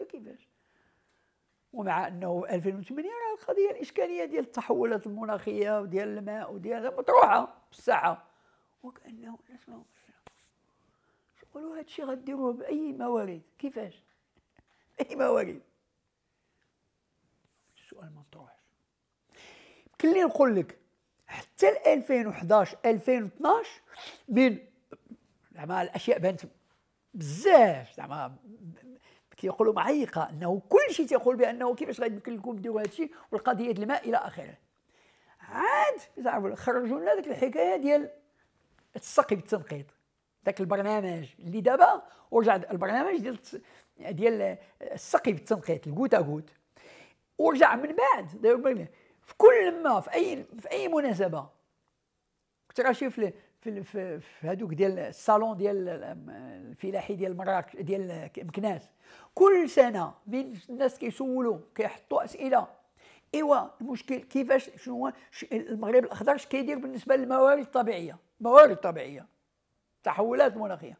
ومع انه 2008 راه القضيه الاشكاليه ديال التحولات المناخيه وديال الماء وديال مطروحه بالساعه وكانه الناس ما يقولوا هذا الشيء غديروه باي موارد كيفاش؟ باي موارد السؤال مطروح يمكن لي نقول لك حتى 2011 2012 من زعما الاشياء بانت بزاف زعما كيقولوا معيقه انه كل شيء تيقول بانه كيفاش غيمكن لكم ديروا هذا الشيء والقضيه الماء الى اخره عاد تعرفوا خرجوا لنا ديك الحكايه ديال السقي بالتنقيط ذاك البرنامج اللي دابا ورجع البرنامج ديال ديال السقي بالتنقيط الكوتا كوت ورجع من بعد في كل ما في اي في اي مناسبه كنت راه شايف في في هذوك ديال الصالون ديال الفلاحي ديال مراكش ديال مكناس كل سنه من الناس كيسولوا كيحطوا اسئله ايوا المشكل كيفاش شنو المغرب الاخضر اش كيدير بالنسبه للموارد الطبيعيه موارد طبيعيه تحولات مناخيه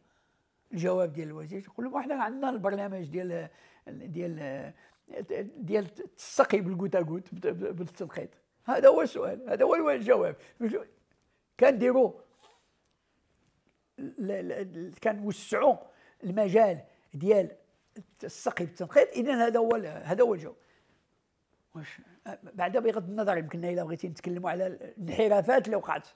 الجواب ديال الوزير يقول لهم احنا عندنا البرنامج ديال ديال ديال السقي بالكوتا كوت بالتنقيط هذا هو السؤال هذا هو الجواب كنديروا كنوسعوا المجال ديال السقي بالتنقيط اذا هذا هو هذا هو الجواب واش بعدا بغض النظر يمكن الا بغيتي نتكلموا على الانحرافات اللي وقعت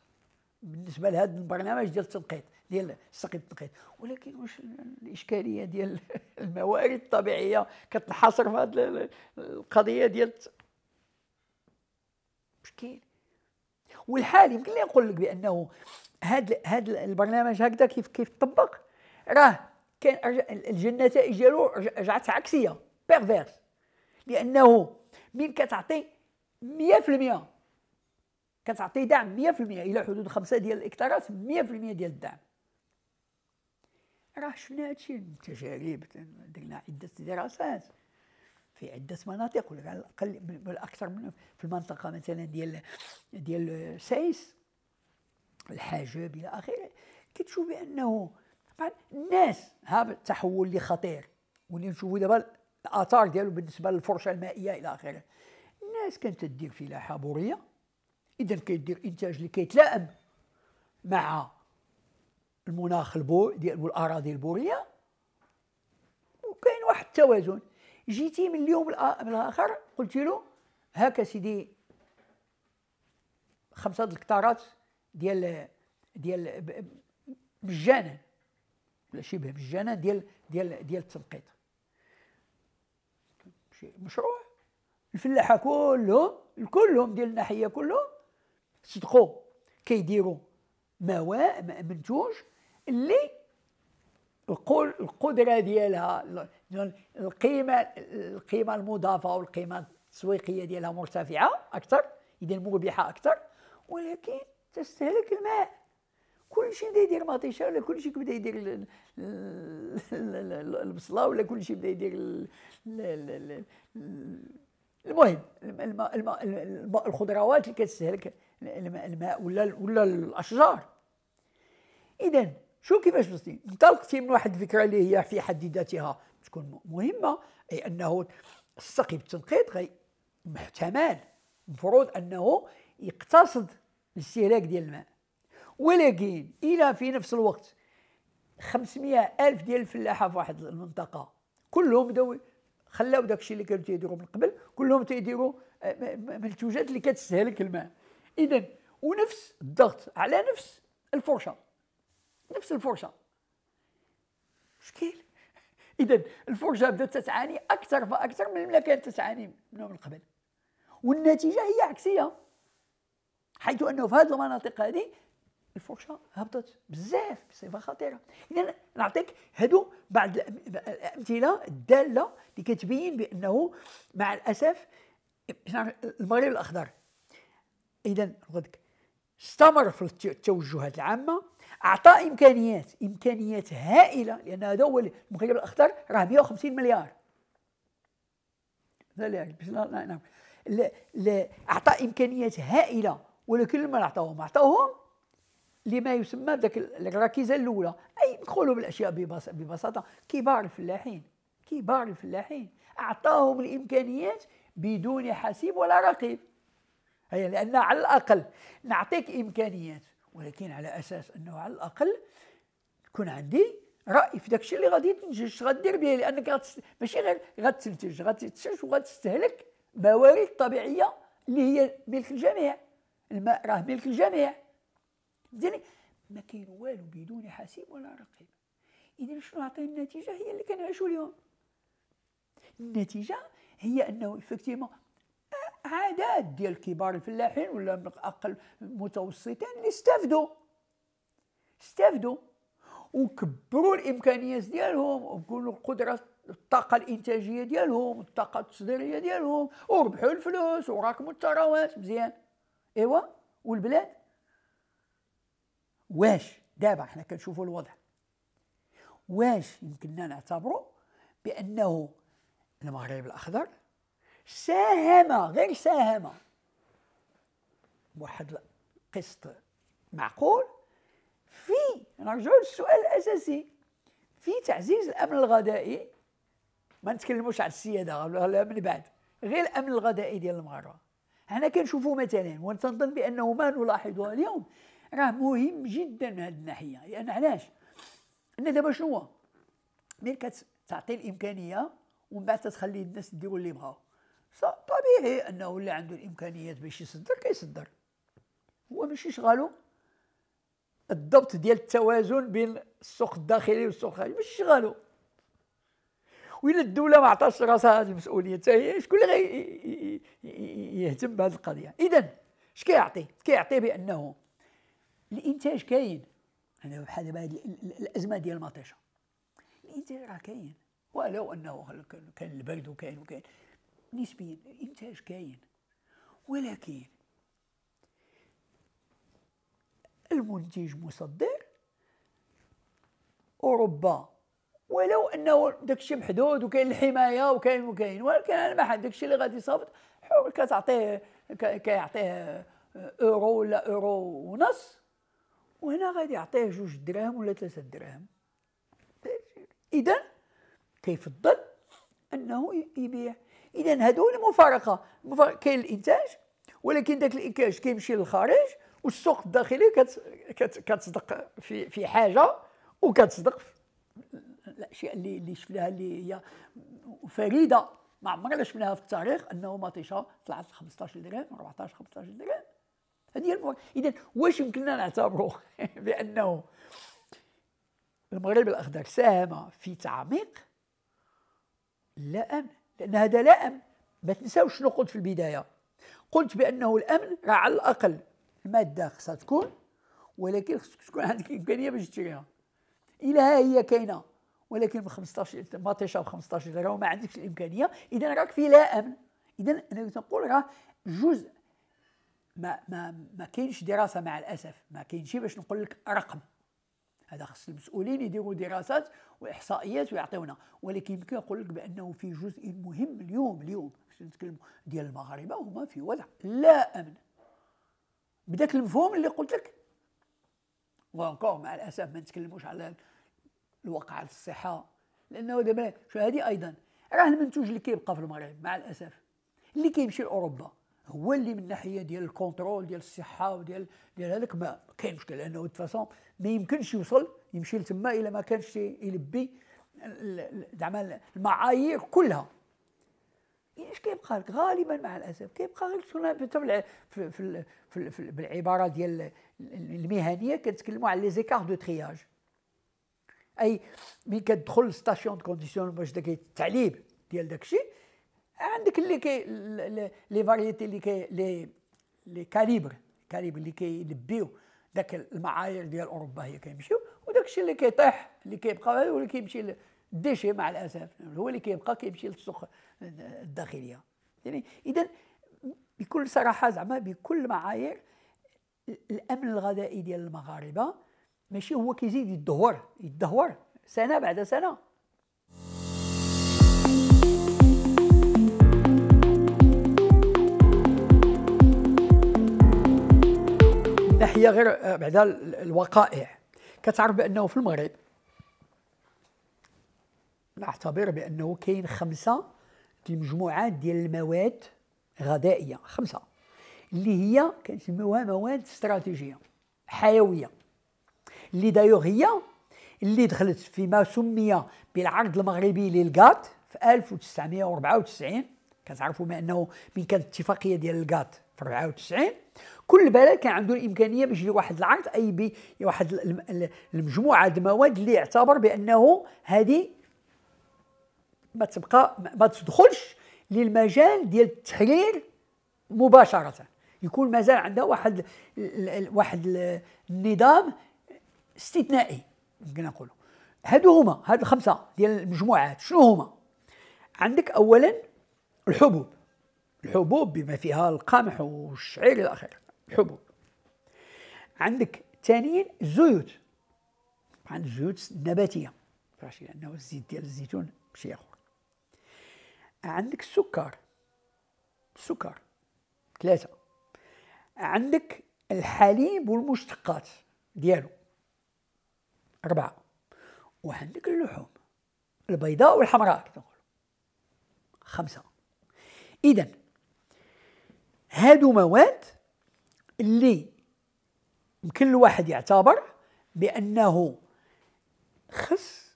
بالنسبه لهذا البرنامج ديال التنقيط ديال السقي بالتنقيط ولكن واش الاشكاليه ديال الموارد الطبيعيه كتنحصر في هذه القضيه ديال مش كاين والحال يمكن لي نقول لك بانه هذا هذا البرنامج هكذا كيف كيف طبق راه كان النتائج ديالو رجعت عكسيه بيرفيرس لانه من كتعطي 100% كتعطي دعم 100% الى حدود خمسة ديال الاكتارات 100% ديال الدعم راه شفنا هادشي التجارب درنا عده دراسات في عده مناطق ولا على الاقل بالاكثر من في المنطقه مثلا ديال ديال سايس الحاجب الى اخره كتشوف بانه طبعا الناس هذا التحول اللي خطير واللي نشوفوا دابا الاثار ديالو بالنسبه للفرشه المائيه الى اخره الناس كانت تدير فلاحه بوريه اذا كيدير انتاج اللي كيتلائم مع المناخ البو ديال الاراضي البوريه وكاين واحد التوازن جيتي من اليوم الاخر قلت له هاك سيدي خمسه الكتارات ديال ديال مجانا ولا شبه مجانا ديال ديال ديال التنقيط مشروع الفلاحه كلهم كلهم ديال الناحيه كلهم صدقوا كيديروا مواء منتوج اللي القدره ديالها القيمه القيمه المضافه والقيمه التسويقيه ديالها مرتفعه اكثر اذا مربحه اكثر ولكن تستهلك الماء كلشي بدا يدير مطيشه ولا كلشي بدا يدير البصله ولا كلشي بدا يدير المهم الماء الماء الماء الخضروات اللي كتستهلك الماء ولا ولا الاشجار اذا شو كيفاش فلسطين انطلقتي من واحد الفكره اللي هي في حد ذاتها تكون مهمه اي انه السقي بالتنقيط غي محتمل المفروض انه يقتصد الاستهلاك ديال الماء ولكن الى في نفس الوقت 500 الف ديال الفلاحه في واحد المنطقه كلهم بداو خلاو داكشي اللي كانوا تيديروا من قبل كلهم تيديروا آه، منتوجات اللي كتستهلك الماء اذا ونفس الضغط على نفس الفرشه نفس الفرشه مشكل اذا الفرشه بدات تعاني اكثر فاكثر مما كانت تعاني منه من قبل والنتيجه هي عكسيه حيث انه في هذه المناطق هذه الفرشه هبطت بزاف بصفه خطيره اذا نعطيك هادو بعض الامثله الداله اللي كتبين بانه مع الاسف المغرب الاخضر اذا استمر في التوجهات العامه اعطى امكانيات امكانيات هائله لان هذا هو المغرب الاخضر راه 150 مليار نعم. اعطى امكانيات هائله ولكن ما اعطاهم اعطاهم لما يسمى بذاك الركيزه الاولى اي ندخلوا بالاشياء ببساطه كبار الفلاحين كبار الفلاحين اعطاهم الامكانيات بدون حسيب ولا رقيب هي لان على الاقل نعطيك امكانيات ولكن على اساس انه على الاقل يكون عندي راي في داكشي اللي غادي تنتج غدير به لانك غتست... ماشي غير غتنتج غتنتج وغتستهلك موارد طبيعيه اللي هي ملك الجميع الماء راه ملك الجميع زين ما كاين والو بدون حاسب ولا رقيب اذا شنو عطي النتيجه هي اللي كنعيشوا اليوم النتيجه هي انه افكتيفمون عادات ديال كبار الفلاحين ولا اقل متوسطين اللي استفدوا استفدوا وكبروا الامكانيات ديالهم وكونوا القدره الطاقه الانتاجيه ديالهم الطاقه التصديريه ديالهم وربحوا الفلوس وراكموا الثروات مزيان ايوا والبلاد واش دابا حنا كنشوفوا الوضع واش يمكننا نعتبروا بانه المغرب الاخضر ساهم غير ساهم واحد قسط معقول في نرجعوا للسؤال الاساسي في تعزيز الامن الغذائي ما نتكلموش على السياده من بعد غير الامن الغذائي ديال المغاربه حنا كنشوفوا مثلا ونظن بانه ما نلاحظه اليوم راه مهم جدا من هذه الناحيه لان يعني علاش ان دابا شنو ملي كتعطي الامكانيه ومن بعد تتخلي الناس ديروا اللي بغاو طبيعي انه اللي عنده الامكانيات باش يصدر كيصدر هو ماشي شغالو الضبط ديال التوازن بين السوق الداخلي والسوق الخارجي ماشي شغالو وإلا الدوله ما عطاتش راسها هذه المسؤوليه حتى هي شكون اللي غي يهتم بهذه القضيه اذا اش كيعطي كيعطي بانه الانتاج كاين انا بحال دابا هذه الازمه ديال المطيشة الانتاج راه كاين ولو انه كان البرد وكاين وكاين نسبيا الانتاج كاين ولكن المنتج مصدر اوروبا ولو انه داكشي محدود وكاين الحمايه وكاين وكاين ولكن انا ما حد داكشي اللي غادي يصابط كتعطيه كيعطيه اورو ولا اورو ونص وهنا غادي يعطيه جوج دراهم ولا ثلاثه دراهم اذا كيفضل انه يبيع اذا هادو المفارقه المفارقه كاين الانتاج ولكن ذاك الانتاج كيمشي للخارج والسوق الداخلي كتصدق في في حاجه وكتصدق في الاشياء اللي اللي شفناها اللي هي فريده ما عمرنا شفناها في التاريخ انه مطيشه طلعت 15 درهم 14 15 درهم هذه المور... اذا واش يمكننا نعتبره بانه المغرب الاخضر ساهم في تعميق لا امن لأن هذا لا أمن ما تنساوش شنو قلت في البداية قلت بأنه الأمن راه على الأقل المادة خصها تكون ولكن خصك تكون عندك إمكانية باش تشريها ها هي كاينة ولكن ب 15 ماطيشه ب 15 درهم وما عندكش الامكانيه اذا راك في لا امن اذا انا نقول راه جزء ما ما ما كاينش دراسه مع الاسف ما كاينش باش نقول لك رقم هذا خص المسؤولين يديروا دراسات واحصائيات ويعطيونا ولكن يمكن نقول لك بانه في جزء مهم اليوم اليوم نتكلم ديال المغاربه هما في وضع لا امن بداك المفهوم اللي قلت لك وانكور مع الاسف ما نتكلموش على الواقع على الصحه لانه دابا شو هذه ايضا راه المنتوج اللي كيبقى في المغرب مع الاسف اللي كيمشي لاوروبا هو اللي من الناحيه ديال الكونترول ديال الصحه وديال ديال هذاك ما كاين مشكل لانه فاسون ما يمكنش يوصل يمشي لتما الا ما كانش يلبي زعما المعايير كلها اش كيبقى لك غالبا مع الاسف كيبقى غير في في في بالعباره ديال المهنيه كنتكلموا على لي زيكار دو ترياج اي مي كتدخل ستاسيون دو كونديسيون باش داك التعليب ديال داك الشيء عندك اللي كي لي فاريتي اللي كي لي لي كاليبر كاليبر اللي كيلبيو ذاك المعايير ديال اوروبا هي كيمشيو وداك الشيء اللي كيطيح اللي كيبقى هو اللي كيمشي للديشي مع الاسف هو اللي كيبقى كيمشي للسوق الداخليه يعني اذا بكل صراحه زعما بكل معايير الامن الغذائي ديال المغاربه ماشي هو كيزيد يدهور يدهور سنه بعد سنه تحيه غير آه، بعدا الوقائع كتعرف بانه في المغرب نعتبر بانه كاين خمسه دي مجموعات ديال المواد غذائيه خمسه اللي هي كنسميوها مواد استراتيجيه حيويه اللي دايوغ هي اللي دخلت فيما سمي بالعرض المغربي للغات في 1994 كتعرفوا بانه من كانت الاتفاقيه ديال الغات في 94 كل بلد كان عنده الامكانيه باش واحد العرض اي بواحد المجموعه د المواد اللي يعتبر بانه هذه ما تبقى ما تدخلش للمجال ديال التحرير مباشره يكون مازال عندها واحد واحد النظام استثنائي يمكن نقولوا هادو هما هاد الخمسه ديال المجموعات شنو هما عندك اولا الحبوب الحبوب بما فيها القمح والشعير الى اخره الحبوب عندك ثانيا الزيوت عند الزيوت النباتيه فاش لانه الزيت ديال الزيتون شيء اخر عندك السكر السكر ثلاثه عندك الحليب والمشتقات ديالو اربعه وعندك اللحوم البيضاء والحمراء خمسه اذا هادو مواد اللي يمكن الواحد يعتبر بانه خص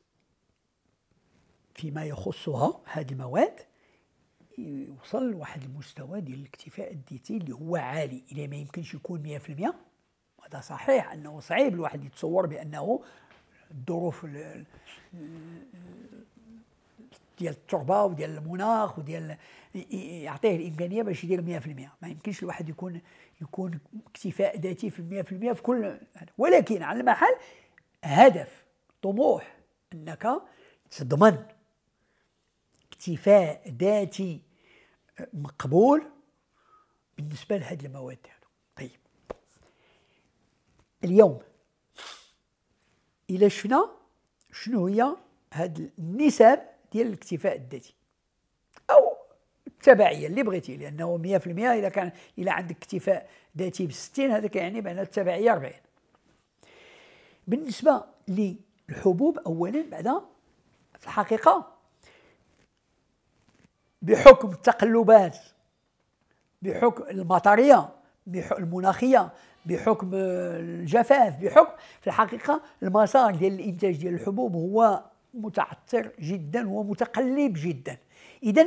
فيما يخصها هذه المواد يوصل لواحد المستوى ديال الاكتفاء الذاتي اللي هو عالي الى ما يمكنش يكون 100% هذا صحيح انه صعيب الواحد يتصور بانه الظروف ديال التربه وديال المناخ وديال يعطيه الامكانيه باش يدير 100% ما يمكنش الواحد يكون يكون اكتفاء ذاتي في المية في المية في كل ولكن على المحل هدف طموح أنك تضمن اكتفاء ذاتي آه، مقبول بالنسبة لهذه المواد هذو طيب اليوم إلى شفنا شنو هي هذه النسب ديال الاكتفاء الذاتي التبعيه اللي بغيتي لانه 100% الا كان الا عندك اكتفاء ذاتي ب 60 هذا كيعني بان التبعيه 40 بالنسبه للحبوب اولا بعدا في الحقيقه بحكم التقلبات بحكم المطريه بحكم المناخيه بحكم الجفاف بحكم في الحقيقه المسار ديال الانتاج ديال الحبوب هو متعثر جدا ومتقلب جدا اذا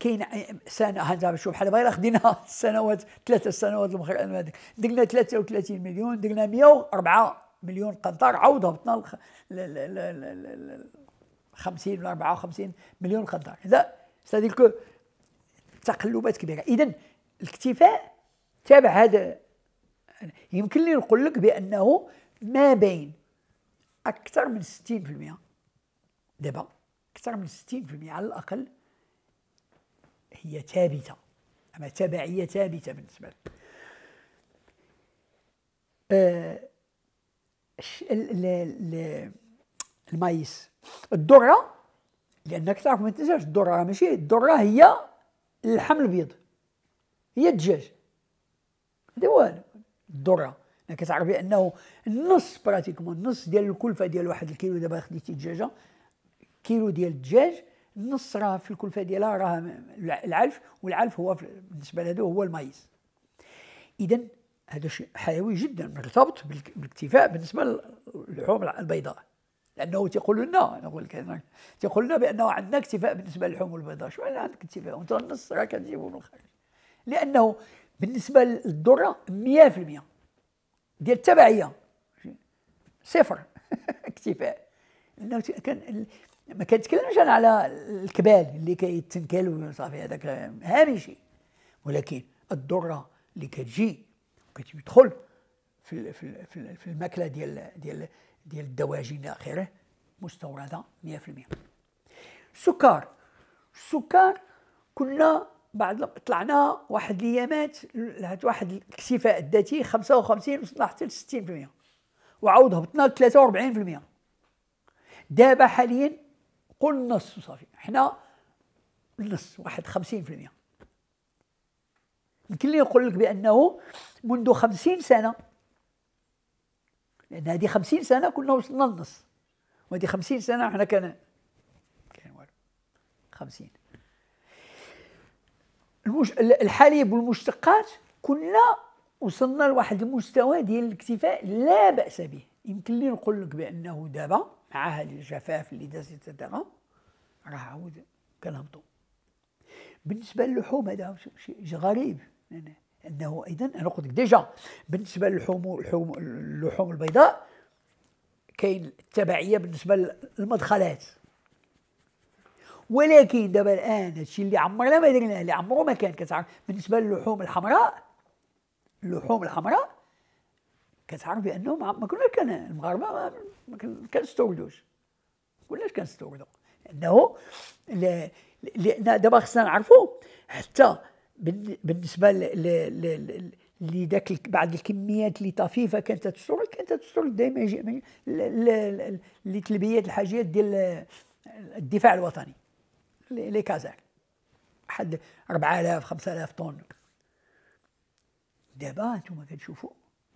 كاين آه، سنه هذا شوف بحال بايلا خدينا السنوات ثلاثه سنوات المخر الماضيه دقنا 33 مليون دقنا 104 مليون قنطار عاود هبطنا ل 50 ولا 54 مليون قنطار اذا سادير كو تقلبات كبيره اذا الاكتفاء تابع هذا يمكن لي نقول لك بانه ما بين اكثر من 60% دابا اكثر من 60% على الاقل هي ثابتة أما تبعية ثابتة بالنسبة لي آه المايس الذرة لأنك تعرف ما تنساش الذرة ماشي الذرة هي اللحم البيض هي الدجاج هذا هو الذرة انك تعرف بانه النص براتيكمون النص ديال الكلفه ديال واحد الكيلو دابا خديتي دجاجه كيلو ديال الدجاج النص راه في الكلفه ديالها راه العلف والعلف هو بالنسبه لهذا هو المايز اذا هذا شيء حيوي جدا مرتبط بالاكتفاء بالنسبه للحوم البيضاء لانه تيقول لنا نقول لك تيقول لنا بانه عندنا اكتفاء بالنسبه للحوم البيضاء شو عندك اكتفاء وانت النص راه كتجيبو من الخارج لانه بالنسبه للذره 100% ديال التبعيه صفر اكتفاء لانه كان ما كنتكلمش انا على الكبال اللي كيتنكل وصافي إيه، هذاك هامشي ولكن الذره اللي كتجي وكتدخل في في في الماكله ديال ديال ديال الدواجن الى اخره مستورده 100% السكر السكر كنا بعد طلعنا واحد الايامات لهاد واحد الاكتفاء الذاتي 55 وصلنا حتى ل 60% وعاود هبطنا ل 43% دابا حاليا قول نص وصافي حنا النص واحد 50% يمكن لي نقول لك بانه منذ خمسين سنه لان هذه خمسين سنه كنا وصلنا للنص وهذه خمسين سنه حنا كان كان والو 50 المش... الحليب والمشتقات كنا وصلنا لواحد المستوى ديال الاكتفاء لا باس به يمكن لي نقول لك بانه دابا عهد الجفاف اللي دازت تاعها راه عاود كنهبطوا بالنسبه للحوم هذا شيء غريب يعني انه اذا انا قلت لك ديجا بالنسبه للحوم اللحوم, اللحوم البيضاء كاين التبعيه بالنسبه للمدخلات ولكن دابا الان هادشي اللي عمرنا ما درناه اللي عمره ما كان كتعرف بالنسبه للحوم الحمراء اللحوم الحمراء كتعرف بانه ما كنا كان المغاربه ما كنستوردوش كناش كنستوردو لانه لان دابا خصنا نعرفوا حتى بالنسبه لذاك بعض الكميات اللي طفيفه كانت تستورد كانت تستورد دائما تلبيه الحاجيات ديال الدفاع الوطني لي كازاك واحد 4000 5000 طن دابا انتم كتشوفوا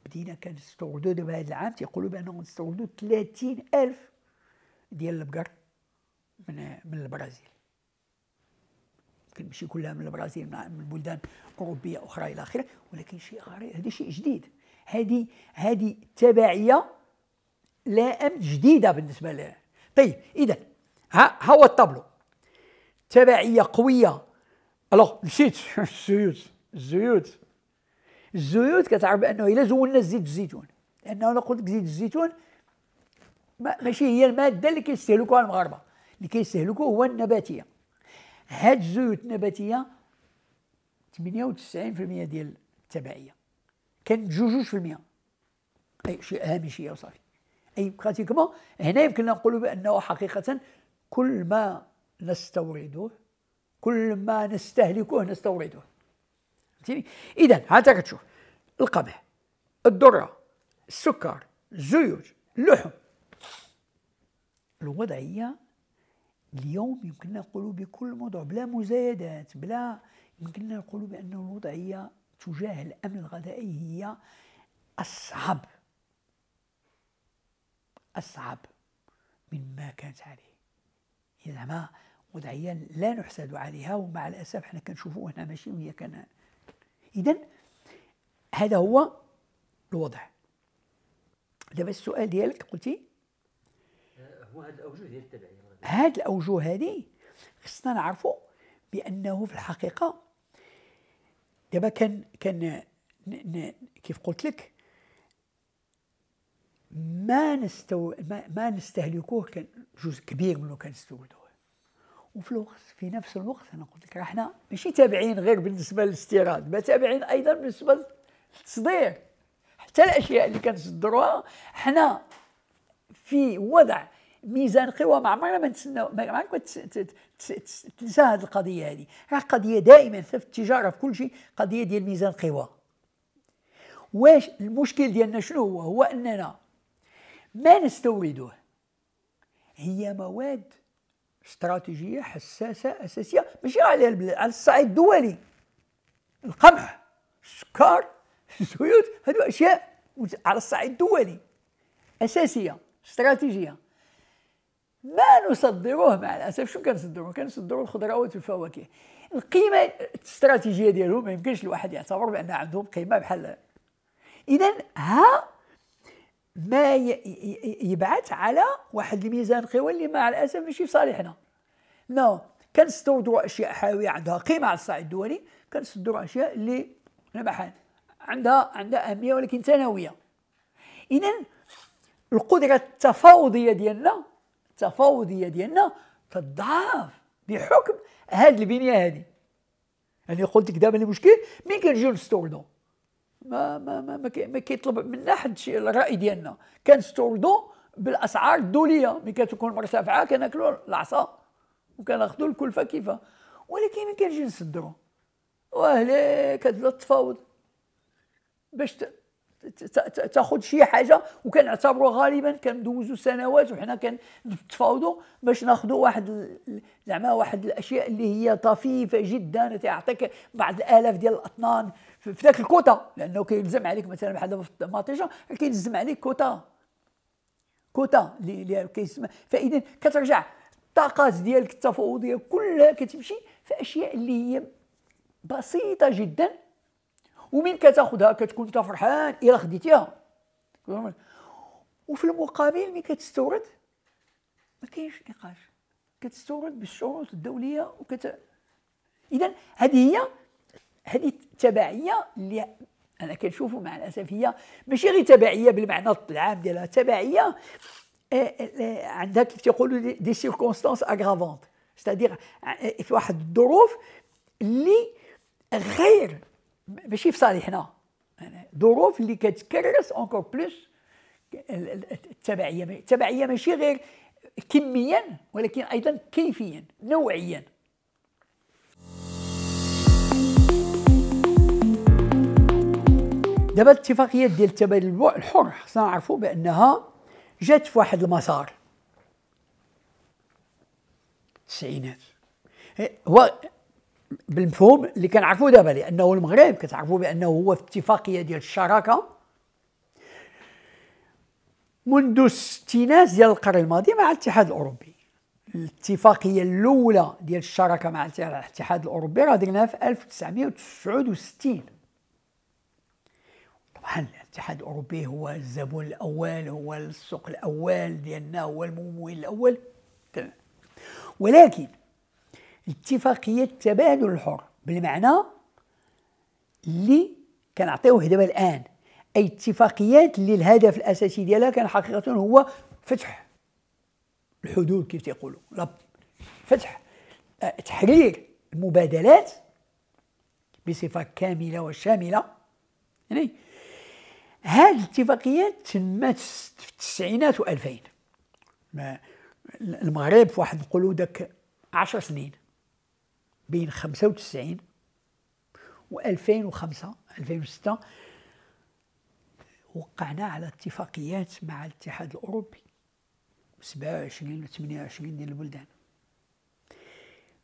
بدينا كنستوردو دابا هذا العام تيقولوا بانهم غنستوردو 30 الف ديال البقر من من البرازيل يمكن ماشي كلها من البرازيل من بلدان اوروبيه اخرى الى اخره ولكن شيء غريب هذا شيء جديد هذه هذه تبعيه امن جديده بالنسبه لنا طيب اذا ها, ها هو الطابلو تبعيه قويه الوغ نسيت الزيوت الزيوت الزيوت كتعرف بانه الا زولنا زيت الزيتون لانه انا قلت لك زيت الزيتون ماشي هي الماده اللي كيستهلكوها المغاربه اللي كيستهلكوه هو النباتيه هاد الزيوت النباتيه 98% ديال التبعيه كان جوج في اي شيء هامشيه وصافي اي براتيكمون هنا يمكننا نقول بانه حقيقه كل ما نستورده كل ما نستهلكه نستورده اذا هات تشوف القمح الذره السكر الزيوت اللحم الوضعيه اليوم يمكننا نقول بكل موضوع بلا مزايدات بلا يمكننا نقول بان الوضعيه تجاه الامن الغذائي هي اصعب اصعب مما كانت عليه زعما وضعيه لا نحسد عليها ومع الاسف حنا كنشوفوا هنا ماشي وهي كان إذا هذا هو الوضع دابا السؤال ديالك قلتي هو هاد الأوجه ديال التبعية هاد الأوجه هذه خصنا نعرفوا بأنه في الحقيقة دابا كان كان كيف قلت لك ما نستو ما, ما نستهلكوه كان جزء كبير منه كان كنستوردوه وفي الوقت في نفس الوقت انا قلت لك احنا ماشي تابعين غير بالنسبه للاستيراد ما تابعين ايضا بالنسبه للتصدير حتى الاشياء اللي كنصدروها حنا في وضع ميزان قوى ما عمرنا ما نتسناو ما عمرك تنسى هذه القضيه هذه راه قضيه دائما في التجاره في كل شيء قضيه ديال ميزان قوى واش المشكل ديالنا شنو هو هو اننا ما نستوردوه هي مواد استراتيجيه حساسه اساسيه ماشي على على الصعيد الدولي القمح السكر الزيوت هذو اشياء على الصعيد الدولي اساسيه استراتيجيه ما نصدروه مع الاسف شو كنصدروا كنصدروا الخضروات والفواكه القيمه الاستراتيجيه ديالهم ما يمكنش الواحد يعتبر بان عندهم قيمه بحال اذا ها ما يبعث على واحد الميزان قوى اللي مع الاسف ماشي في صالحنا نو كنستوردوا اشياء حيويه عندها قيمه على الصعيد الدولي كنستوردوا اشياء اللي ربحان عندها عندها اهميه ولكن ثانويه اذا القدره التفاوضيه ديالنا التفاوضيه ديالنا تضعف بحكم هذه البنيه هذه يعني قلت لك دابا المشكل مين كنجيو نستوردوا ما ما ما ما كيطلب منا حد شي الراي ديالنا كنستوردو بالاسعار الدوليه ملي كتكون مرتفعه كناكلو العصا وكناخذوا الكلفه كيفها ولكن ملي كنجي نصدروا واهلي كتبدا تفاوض التفاوض باش تاخذ شي حاجه وكنعتبروا غالبا كندوزوا سنوات وحنا كنتفاوضوا باش ناخذوا واحد زعما واحد الاشياء اللي هي طفيفه جدا تعطيك بعض الالاف ديال الاطنان في ذاك الكوتا لانه كيلزم عليك مثلا بحال دابا في الطماطيشه كيلزم عليك كوتا كوتا اللي كيسمى فاذا كترجع الطاقات ديالك التفاوضيه كلها كتمشي في اشياء اللي هي بسيطه جدا ومين كتاخذها كتكون انت فرحان الا خديتيها وفي المقابل ملي كتستورد ما كاينش نقاش كتستورد بالشروط الدوليه وكت اذا هذه هي هذه التبعيه اللي انا كنشوفه مع الاسف هي ماشي غير تبعيه بالمعنى العام ديالها تبعيه آه، آه، عندها كيف تيقولوا دي سيركونستانس اغرافونت ستادير في واحد الظروف اللي غير ماشي في صالحنا يعني ظروف اللي كتكرس اونكور بلوس التبعيه التبعيه ماشي غير كميا ولكن ايضا كيفيا نوعيا دابا الاتفاقيات ديال التبادل الحر خصنا نعرفوا بانها جات في واحد المسار التسعينات هو بالمفهوم اللي كنعرفوا دابا لانه المغرب كتعرفوا بانه هو في اتفاقيه ديال الشراكه منذ الستينات ديال القرن الماضي مع الاتحاد الاوروبي الاتفاقيه الاولى ديال الشراكه مع الاتحاد الاوروبي راه درناها في 1969 طبعا الاتحاد الاوروبي هو الزبون الاول هو السوق الاول ديالنا هو الممول الاول ولكن اتفاقيه التبادل الحر بالمعنى اللي كنعطيوه دابا الان اي اتفاقيات اللي الهدف الاساسي ديالها كان حقيقه هو فتح الحدود كيف تيقولوا فتح آه، تحرير المبادلات بصفه كامله وشامله يعني هذه الاتفاقيات تمت في التسعينات و2000 المغرب في واحد نقولوا داك 10 سنين بين 95 و 2005 2006 وقعنا على اتفاقيات مع الاتحاد الاوروبي 27 و 28 ديال البلدان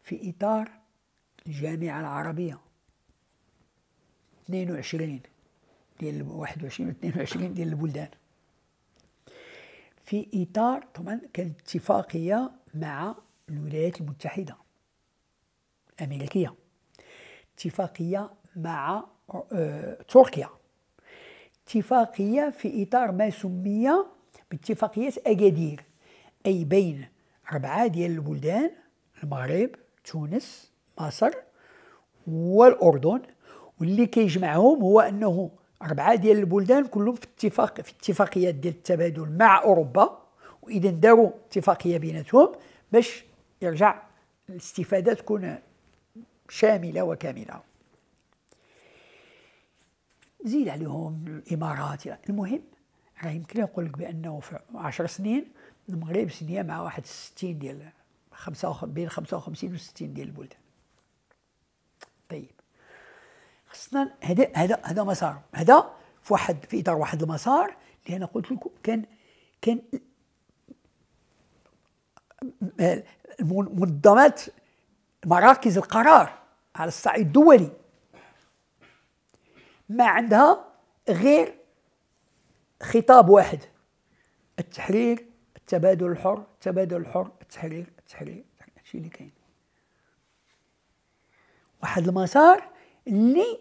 في اطار الجامعه العربيه 22 ديال 21 و 22 ديال البلدان في اطار طبعا كانت اتفاقيه مع الولايات المتحده أمريكية اتفاقية مع آه، تركيا اتفاقية في إطار ما سمي باتفاقية أكادير أي بين أربعة ديال البلدان المغرب تونس مصر والأردن واللي كيجمعهم هو أنه أربعة ديال البلدان كلهم في اتفاق في اتفاقيات ديال التبادل مع أوروبا وإذا داروا اتفاقية بيناتهم باش يرجع الاستفادة تكون شاملة وكاملة زيد عليهم الإمارات المهم راه يمكن نقول لك بأنه في 10 سنين المغرب سنية مع واحد 60 ديال خمسة بين 55 و 60 ديال البلدان طيب خصنا هذا هذا هذا مسار هذا في واحد في اطار واحد المسار اللي انا قلت لكم كان كان المنظمات مراكز القرار على الصعيد الدولي ما عندها غير خطاب واحد التحرير التبادل الحر التبادل الحر التحرير التحرير هادشي اللي كاين واحد المسار اللي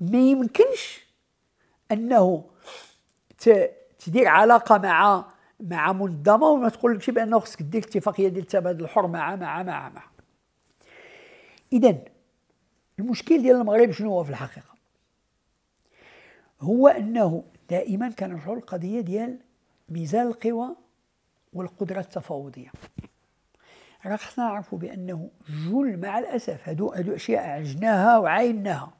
ما يمكنش انه تدير علاقه مع مع منظمه وما تقول لكش بانه خصك دير اتفاقيه ديال التبادل الحر مع مع مع مع اذا المشكل ديال المغرب شنو هو في الحقيقه هو انه دائما كنرجعوا للقضيه ديال ميزان القوى والقدره التفاوضيه راه خصنا نعرفوا بانه جل مع الاسف هادو هادو اشياء عجناها وعايناها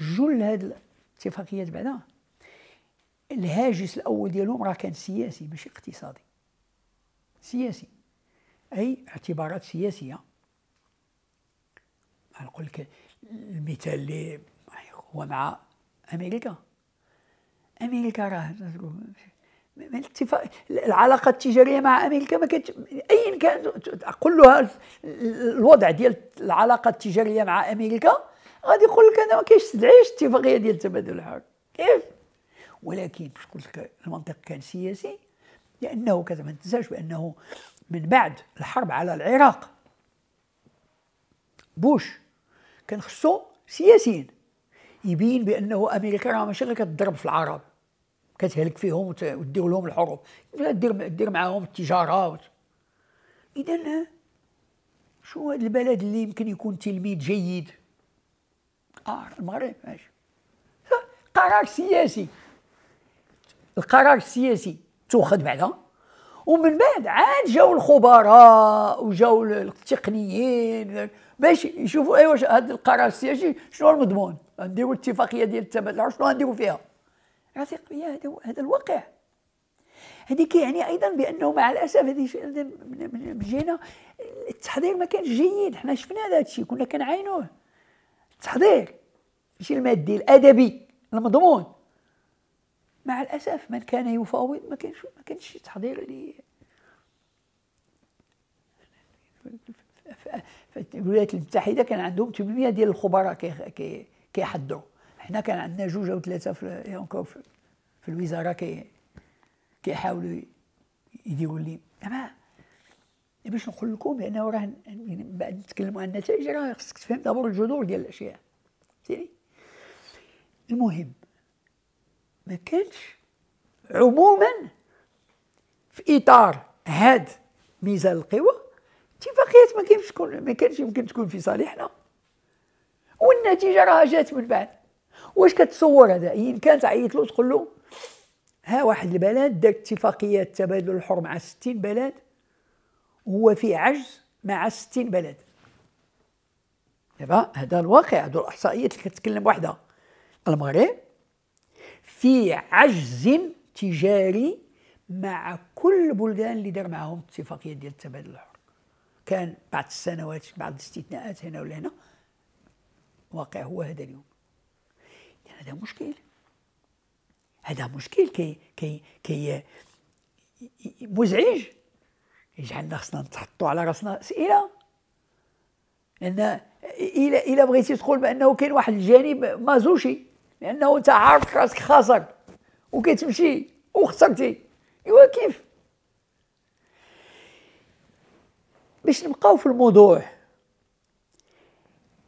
جل هاد الاتفاقيات بعدا الهاجس الاول ديالهم راه كان سياسي ماشي اقتصادي سياسي اي اعتبارات سياسيه غنقول لك المثال اللي هو مع امريكا امريكا راه العلاقه التجاريه مع امريكا ما كت... ايا كان كلها الوضع ديال العلاقه التجاريه مع امريكا غادي يقول لك انا ما تدعيش الاتفاقيه ديال التبادل الحر كيف ولكن باش قلت لك المنطق كان سياسي لانه كذا ما تنساش بانه من بعد الحرب على العراق بوش كان خصو سياسيا يبين بانه امريكا راه ماشي غير كتضرب في العرب كتهلك فيهم وتدير لهم الحروب دير دير معاهم التجاره وت... اذا شو هذا البلد اللي يمكن يكون تلميذ جيد اه المغرب ماشي قرار سياسي القرار السياسي تؤخذ بعدا ومن بعد عاد جاو الخبراء وجاو التقنيين باش يشوفوا ايوا هذا القرار السياسي شنو المضمون نديروا الاتفاقيه ديال التبادل شنو غنديروا فيها رفيق هذا هذا الواقع هذه كيعني ايضا بانه مع الاسف هذه من جينا التحضير ما كانش جيد حنا شفنا هذا الشيء كنا كنعاينوه التحضير ماشي المادي الادبي المضمون مع الأسف من كان يفاوض ما كانش ما كانش تحضير لي الولايات المتحدة كان عندهم 800 ديال الخبراء كيحضروا حنا كان عندنا جوج أو ثلاثة في في الوزارة كي كيحاولوا يديروا لي أما باش نقول لكم لأنه راه من بعد نتكلموا عن النتائج راه خصك تفهم دابور الجذور ديال الأشياء فهمتيني المهم ما كانش عموما في اطار هاد ميزان القوى اتفاقيات ما كانش تكون ما كانش يمكن تكون في صالحنا والنتيجه راها جات من بعد واش كتصور هذا ان كان تعيط له تقول له ها واحد البلد دارت اتفاقيات تبادل الحر مع 60 بلد وهو في عجز مع 60 بلد دابا هذا الواقع هذو الاحصائيات اللي كتكلم وحده المغرب في عجز تجاري مع كل البلدان اللي دار معاهم اتفاقيه ديال التبادل الحر كان بعض السنوات بعض الاستثناءات هنا ولا هنا واقع هو هذا اليوم يعني هذا مشكل هذا مشكل كي كي كي مزعج يجعلنا خصنا نتحطوا على راسنا اسئله لان الى الى بغيتي تقول بانه كاين واحد الجانب مازوشي لانه انت عارف راسك خاصك وكتمشي وخسرتي ايوا كيف باش نبقاو في الموضوع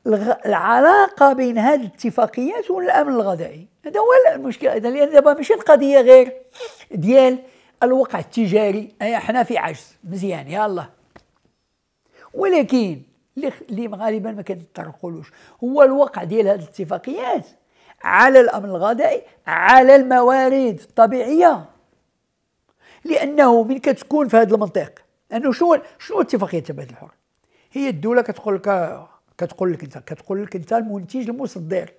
العلاقه بين هذه الاتفاقيات والامن الغذائي هذا هو المشكل هذا لان دابا ماشي القضيه غير ديال الوقع التجاري حنا في عجز مزيان الله ولكن اللي غالبا ما كنتطرقلوش هو الوقع ديال هذه الاتفاقيات على الأمن الغذائي على الموارد الطبيعية لأنه من كتكون في هذا المنطق أنه شنو شنو اتفاقية التبادل الحر هي الدولة كتقول لك كتقول لك أنت كتقول لك أنت المنتج المصدر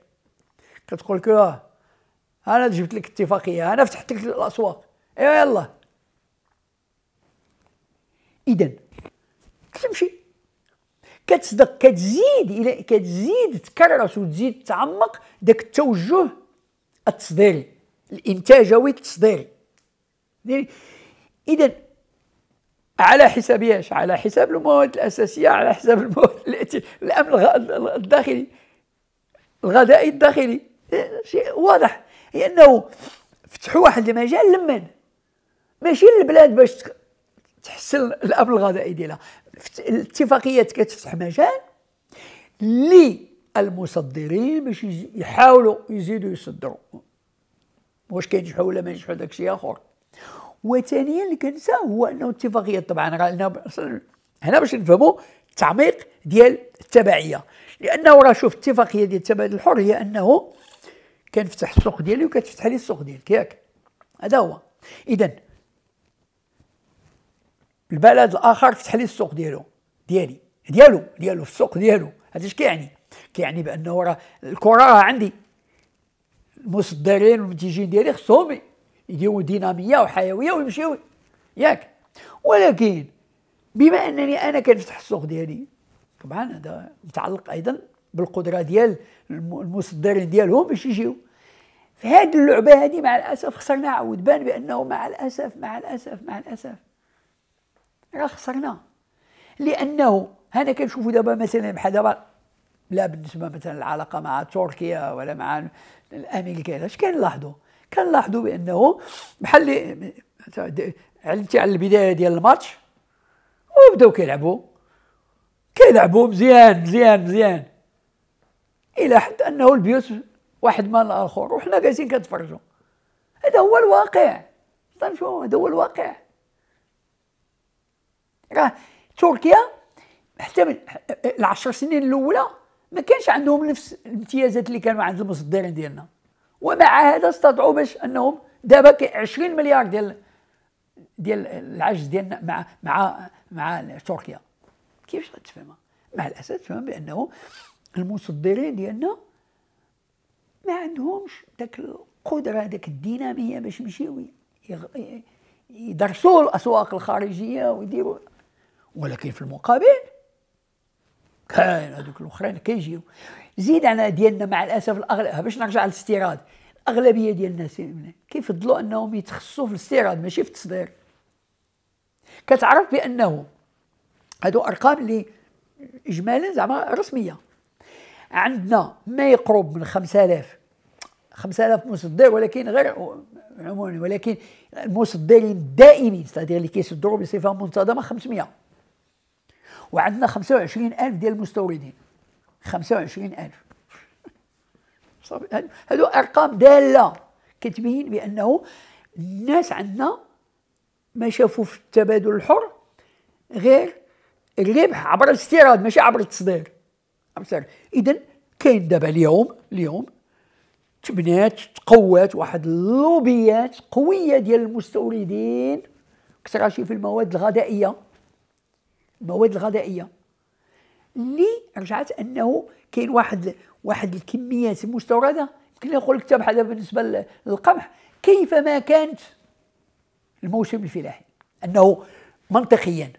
كتقول لك آه أنا جبت لك اتفاقية أنا فتحت لك الأسواق إيوا يلا إذا تمشي كتصدق كتزيد الى كتزيد تكرس وتزيد تعمق داك التوجه التصديري الانتاجوي التصديري اذا على حساب ايش؟ على حساب المواد الاساسيه على حساب المواد التي الامن الداخلي الغذائي الداخلي شيء واضح لانه فتحوا واحد المجال لمن ماشي للبلاد باش تحسن الامن الغذائي ديالها الاتفاقيات كتفتح مجال للمصدرين باش يحاولوا يزيدوا يصدروا واش كينجحوا ولا ما ينجحوا داكشي اخر وثانيا اللي كنسى هو انه الاتفاقيات طبعا راه هنا باش نفهموا التعميق ديال التبعيه لانه راه شوف الاتفاقيه ديال التبادل الحر هي انه كنفتح السوق ديالي وكتفتح لي السوق ديالك ياك هذا هو اذا البلد الاخر فتح لي السوق ديالو ديالي ديالو ديالو في السوق ديالو هذا اش كيعني كيعني بانه راه الكره راه عندي المصدرين والمنتجين ديالي خصهم يديروا ديناميه وحيويه ويمشيو ياك ولكن بما انني انا كنفتح السوق ديالي طبعا هذا متعلق ايضا بالقدره ديال المصدرين ديالهم باش يجيو في هذه اللعبه هذه مع الاسف خسرناها بان بانه مع الاسف مع الاسف مع الاسف راه خسرنا لانه انا كنشوفوا دابا مثلا بحال دابا لا بالنسبه مثلا العلاقه مع تركيا ولا مع الامريكان اش كنلاحظوا كنلاحظوا بانه بحال علمتي على البدايه ديال الماتش وبداو كيلعبوا كيلعبوا مزيان مزيان مزيان الى حد انه البيوت واحد مال الاخر وحنا جالسين كنتفرجوا هذا هو الواقع طيب هذا هو الواقع راه تركيا حتى من العشر سنين الاولى ما كانش عندهم نفس الامتيازات اللي كانوا عند المصدرين ديالنا ومع هذا استطاعوا باش انهم دابا 20 مليار ديال ديال العجز ديالنا مع مع مع تركيا كيفاش غتفهمها مع الاسف تفهم بانه المصدرين ديالنا ما عندهمش ذاك القدره ذاك الديناميه باش يمشيو يدرسوا الاسواق الخارجيه ويديروا ولكن في المقابل كان هذوك الاخرين كيجيو زيد انا ديالنا مع الاسف الاغلب باش نرجع للاستيراد الاغلبيه ديال الناس كيفضلوا انهم يتخصصوا في الاستيراد ماشي في التصدير كتعرف بانه هادو ارقام اللي اجمالا زعما رسميه عندنا ما يقرب من 5000 5000 مصدر ولكن غير عموما ولكن المصدرين الدائمين ستادير اللي كيصدروا بصفه منتظمه 500 وعندنا 25000 ديال المستوردين 25000 هادو ارقام داله كتبين بانه الناس عندنا ما شافوا في التبادل الحر غير الربح عبر الاستيراد ماشي عبر التصدير عبر اذا كاين دابا اليوم اليوم تبنات تقوات واحد اللوبيات قويه ديال المستوردين كثر شي في المواد الغذائيه المواد الغذائيه اللي رجعت انه كاين واحد واحد الكميات المستورده يمكن نقول لك بحال بالنسبه للقمح كيف ما كانت الموسم الفلاحي انه منطقيا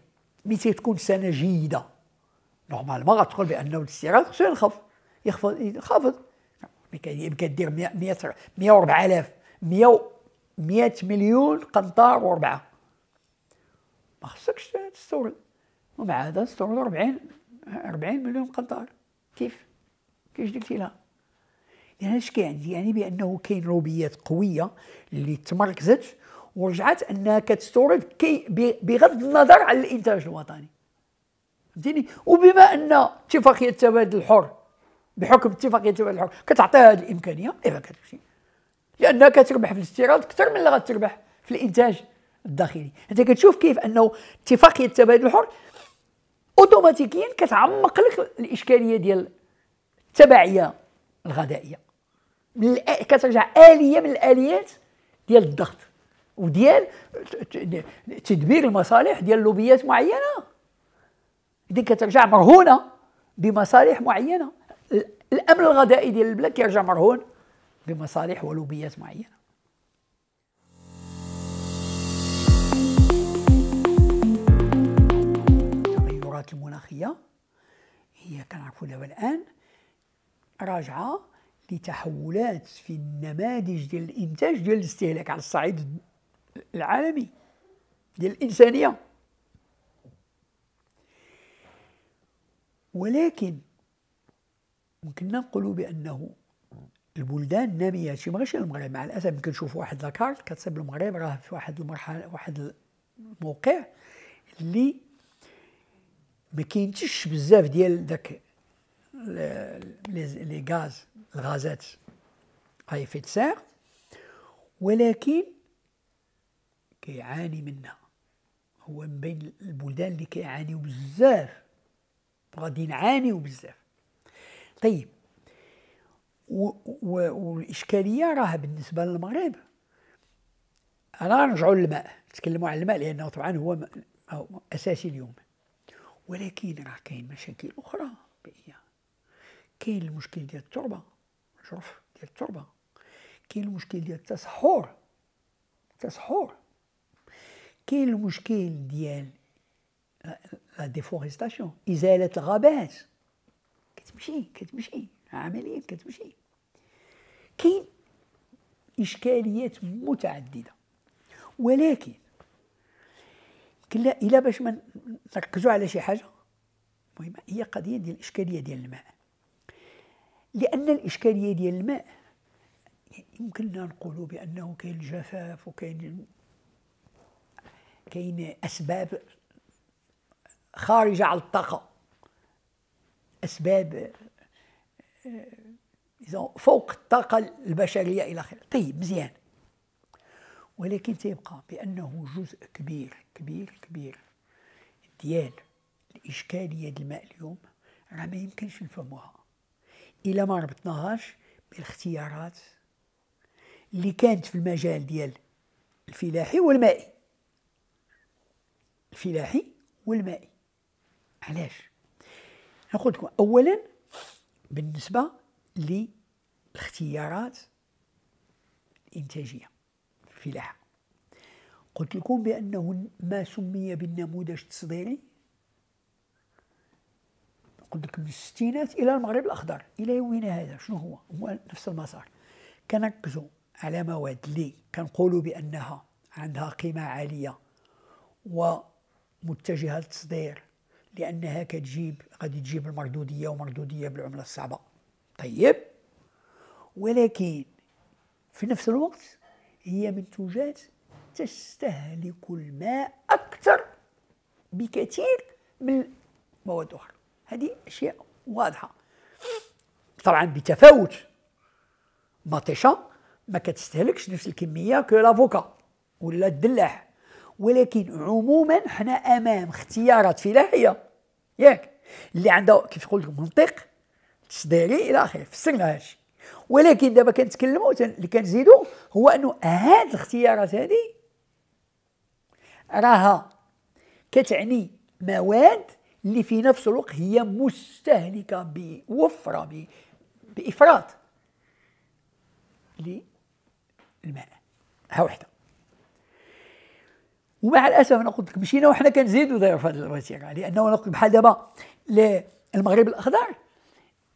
ملي تكون سنه جيده نورمالمون غتقول بانه الاستيراد خصو ينخفض يخفض ينخفض يمكن دير 100 104000 100 100 مليون قنطار وربعه ما خصكش تستورد ومع هذا استوردوا 40 40 مليون قنطار كيف؟ كيفاش درتي لها؟ يعني اش كيعني؟ يعني بانه كاين لوبيات قويه اللي تمركزت ورجعت انها كتستورد كي بغض النظر على الانتاج الوطني فهمتيني وبما ان اتفاقيه التبادل الحر بحكم اتفاقيه التبادل الحر كتعطيها هذه الامكانيه ايوا كتمشي لانها كتربح في الاستيراد اكثر من اللي غتربح في الانتاج الداخلي انت كتشوف كيف انه اتفاقيه التبادل الحر اوتوماتيكيا كتعمق لك الاشكاليه ديال التبعيه الغذائيه كترجع اليه من الاليات ديال الضغط وديال تدبير المصالح ديال لوبيات معينه اذا كترجع مرهونه بمصالح معينه الامن الغذائي ديال البلاد كيرجع مرهون بمصالح ولوبيات معينه الثورات المناخيه هي كنعرفوا دابا الان راجعه لتحولات في النماذج ديال الانتاج ديال الاستهلاك على الصعيد العالمي ديال الانسانيه ولكن ممكن نقولوا بانه البلدان الناميه هادشي ماشي المغرب مع الاسف ممكن نشوف واحد لاكارت كتصيب المغرب راه في واحد المرحله واحد الموقع اللي ما كاينتش بزاف ديال داك لي غاز الغازات في سير ولكن كيعاني منها هو من بين البلدان اللي كيعانيو بزاف غادي نعانيو بزاف طيب والاشكاليه راه بالنسبه للمغرب راه نرجعوا للماء نتكلموا على الماء لانه طبعا هو اساسي اليوم ولكن راه كاين مشاكل اخرى بيئيه كاين المشكل ديال التربه الجرف ديال التربه كاين المشكل ديال التصحر التصحر كاين المشكل ديال لا ديفورستاسيون ازاله الغابات كتمشي كتمشي عمليا كتمشي كاين اشكاليات متعدده ولكن الا الا باش ما نركزوا على شي حاجه مهمه هي قضيه ديال الاشكاليه ديال الماء لان الاشكاليه ديال الماء يمكننا نقولوا بانه كاين الجفاف وكاين كاين اسباب خارجه على الطاقه اسباب آه، فوق الطاقه البشريه الى اخره طيب مزيان ولكن تيبقى بأنه جزء كبير كبير كبير ديال الإشكالية ديال الماء اليوم راه ما يمكنش نفهموها إلا ما ربطناهاش بالاختيارات اللي كانت في المجال ديال الفلاحي والمائي الفلاحي والمائي علاش نقول لكم اولا بالنسبه للاختيارات الانتاجيه الفلاحة قلت لكم بأنه ما سمي بالنموذج التصديري قلت لك من الستينات إلى المغرب الأخضر إلى يومنا هذا شنو هو؟ هو نفس المسار كنركزوا على مواد اللي كنقولوا بأنها عندها قيمة عالية ومتجهة للتصدير لأنها كتجيب غادي تجيب المردودية ومردودية بالعملة الصعبة طيب ولكن في نفس الوقت هي منتوجات تستهلك الماء أكثر بكثير من مواد أخرى هذه أشياء واضحة طبعا بتفاوت مطيشة ما كتستهلكش نفس الكمية كو لافوكا ولا الدلاح ولكن عموما حنا امام اختيارات فلاحيه ياك اللي عندها كيف تقول منطق تصديري الى اخره فسرنا هادشي ولكن دابا كنتكلموا اللي كنزيدوا هو انه هاد الاختيارات هذه راها كتعني مواد اللي في نفس الوقت هي مستهلكه بوفره بافراط للماء ها وحده ومع الاسف انا قلت لك مشينا وحنا كنزيدوا داير في هذه الوتيره لانه انا قلت بحال دابا المغرب الاخضر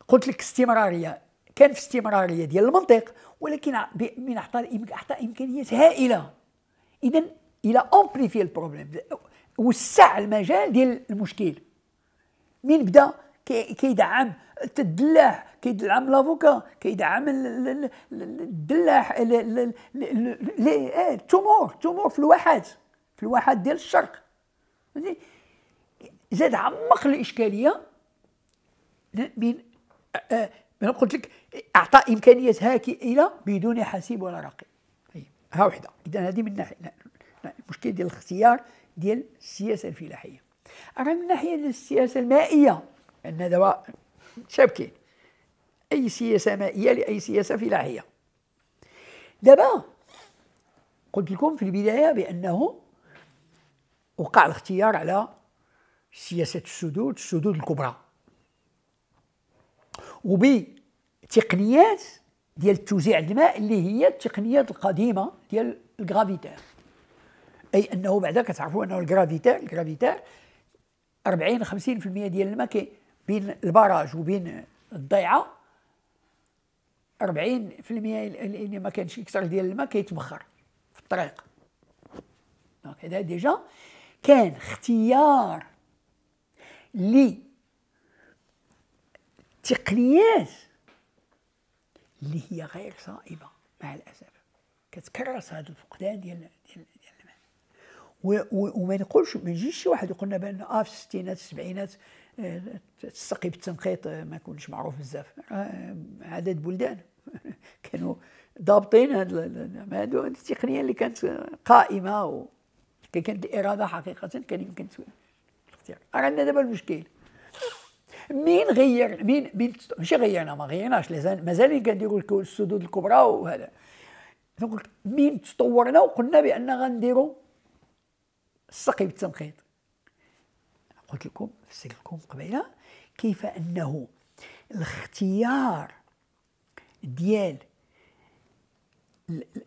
قلت لك استمراريه كان في استمراريه ديال المنطق ولكن من اعطى اعطى امكانيات هائله اذا الى امبليفي البروبليم وسع المجال ديال المشكل من بدا كيدعم الدلاح كيدعم لافوكا كيدعم الدلاح التمور التمور في الواحات في الواحات ديال الشرق زاد عمق الاشكاليه من آه، آه، من قلت لك اعطى امكانيه هاكي الى بدون حسيب ولا رقيب طيب، ها وحده اذا هذه من ناحيه المشكل ديال الاختيار ديال السياسه الفلاحيه راه من ناحيه السياسه المائيه ان دواء شابكين اي سياسه مائيه لاي سياسه فلاحيه دابا قلت لكم في البدايه بانه وقع الاختيار على سياسه السدود السدود الكبرى وبي تقنيات ديال توزيع الماء اللي هي التقنيات القديمه ديال الجرافيتير اي انه بعدا كتعرفوا انه الجرافيتير الجرافيتير 40 50% ديال الماء كي بين البراج وبين الضيعه 40% اللي ما كانش اكثر ديال الماء كيتبخر في الطريق دونك هذا ديجا كان اختيار لتقنيات اللي هي غير صائبه مع الاسف كتكرس هذا الفقدان ديال ديال ديال المعنى وما نقولش ما يجيش شي واحد يقولنا بان اه في الستينات السبعينات السقي آه، بالتنقيط آه، ما كونش معروف بزاف آه، عدد بلدان كانوا ضابطين هذه التقنيه اللي كانت قائمه وكانت كانت الاراده حقيقه كان يمكن الاختيار ارانا دابا المشكل مين غير مين مين ماشي غيرنا ما غيرناش لازال مازالين كنديروا السدود الكبرى وهذا قلت مين تطورنا وقلنا بان غنديروا السقي بالتنقيط قلت لكم فسرت لكم قبيله كيف انه الاختيار ديال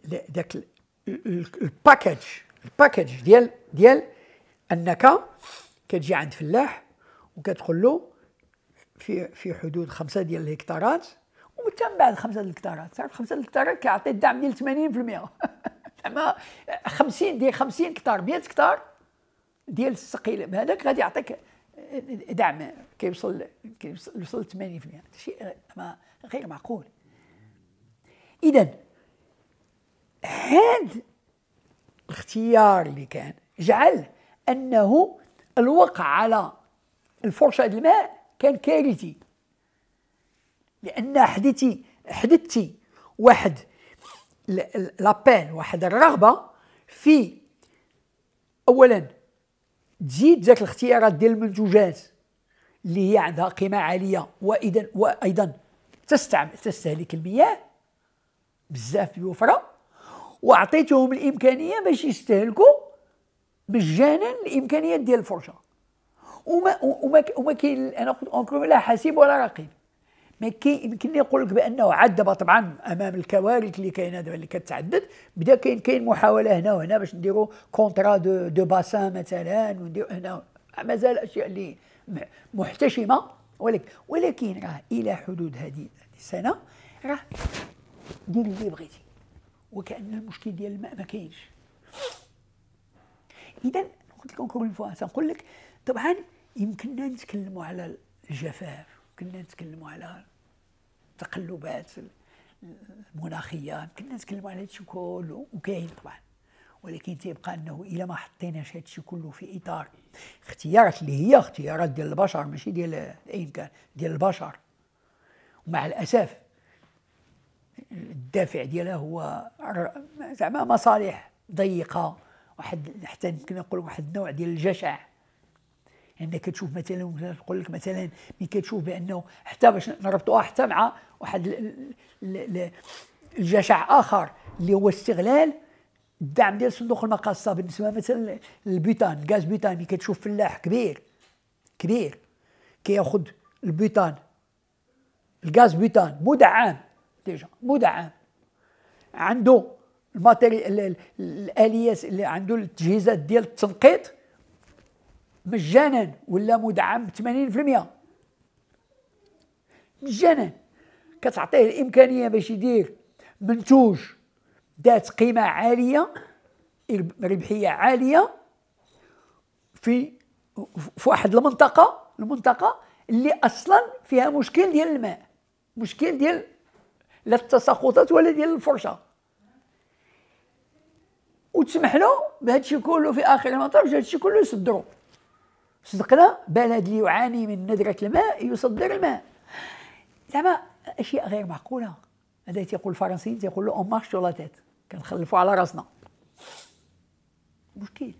ذاك الباكج الباكج ديال ديال انك كتجي عند فلاح وكتقول له في في حدود خمسة ديال الهكتارات ومن بعد خمسة الهكتارات تعرف خمسة الهكتارات كيعطي الدعم ديال 80% زعما 50 ديال 50 هكتار 100 هكتار ديال السقي هذاك غادي يعطيك دعم كيوصل كيوصل 80% شيء غير معقول اذا هذا الاختيار اللي كان جعل انه الوقع على الفرشه الماء كان كارثي لان حدثي حدثتي واحد لابان واحد الرغبه في اولا تزيد ذاك الاختيارات ديال المنتوجات اللي هي عندها قيمه عاليه واذا وايضا تستعمل تستهلك المياه بزاف الوفره وعطيتهم الامكانيه باش يستهلكوا مجانا الامكانيات ديال الفرشه وما وما وما كاين انا قلت لا حسيب ولا رقيب ما يمكن نقول لك بانه عذب طبعا امام الكوارث اللي كاينه دابا اللي كتعدد بدا كاين كاين محاوله هنا وهنا باش نديروا كونترا دو دو باسان مثلا ونديروا هنا مازال اشياء اللي محتشمه ولكن ولكن راه الى حدود هذه السنه راه دير اللي بغيتي وكان المشكل ديال الماء ما كاينش اذا قلت اونكور اون فوا تنقول لك طبعا يمكننا نتكلموا على الجفاف كنا نتكلموا على التقلبات المناخيه كنا نتكلموا على هادشي كله وكاين طبعا ولكن تيبقى انه الا ما حطيناش هادشي كله في اطار اختيارات اللي هي اختيارات ديال البشر ماشي ديال اي كان ديال البشر ومع الاسف الدافع ديالها هو زعما مصالح ضيقه واحد حتى يمكن نقول واحد النوع ديال الجشع لانك كتشوف مثلا تقول لك مثلا ملي كتشوف بانه حتى باش نربطوها حتى مع واحد الجشع اخر اللي هو استغلال الدعم ديال صندوق المقاصه بالنسبه مثلا للبيتان الغاز بيتان ملي كتشوف فلاح كبير كبير كياخذ البيتان الغاز بيتان مدعم ديجا مدعم عنده الماتيريال الاليات اللي عنده التجهيزات ديال التنقيط مجانا ولا مدعم 80% مجانا كتعطيه الامكانيه باش يدير منتوج ذات قيمه عاليه ربحيه عاليه في في واحد المنطقه المنطقه اللي اصلا فيها مشكل ديال الماء مشكل ديال لا التساقطات ولا ديال الفرشه وتسمح له بهذا الشيء كله في اخر المطاف هذا الشيء كله يصدروا صدقنا بلد اللي يعاني من ندرة الماء يصدر الماء زعما أشياء غير معقولة هذا تيقول الفرنسيين تيقول له اون مارش سور لا تيت كنخلفوا على راسنا مشكل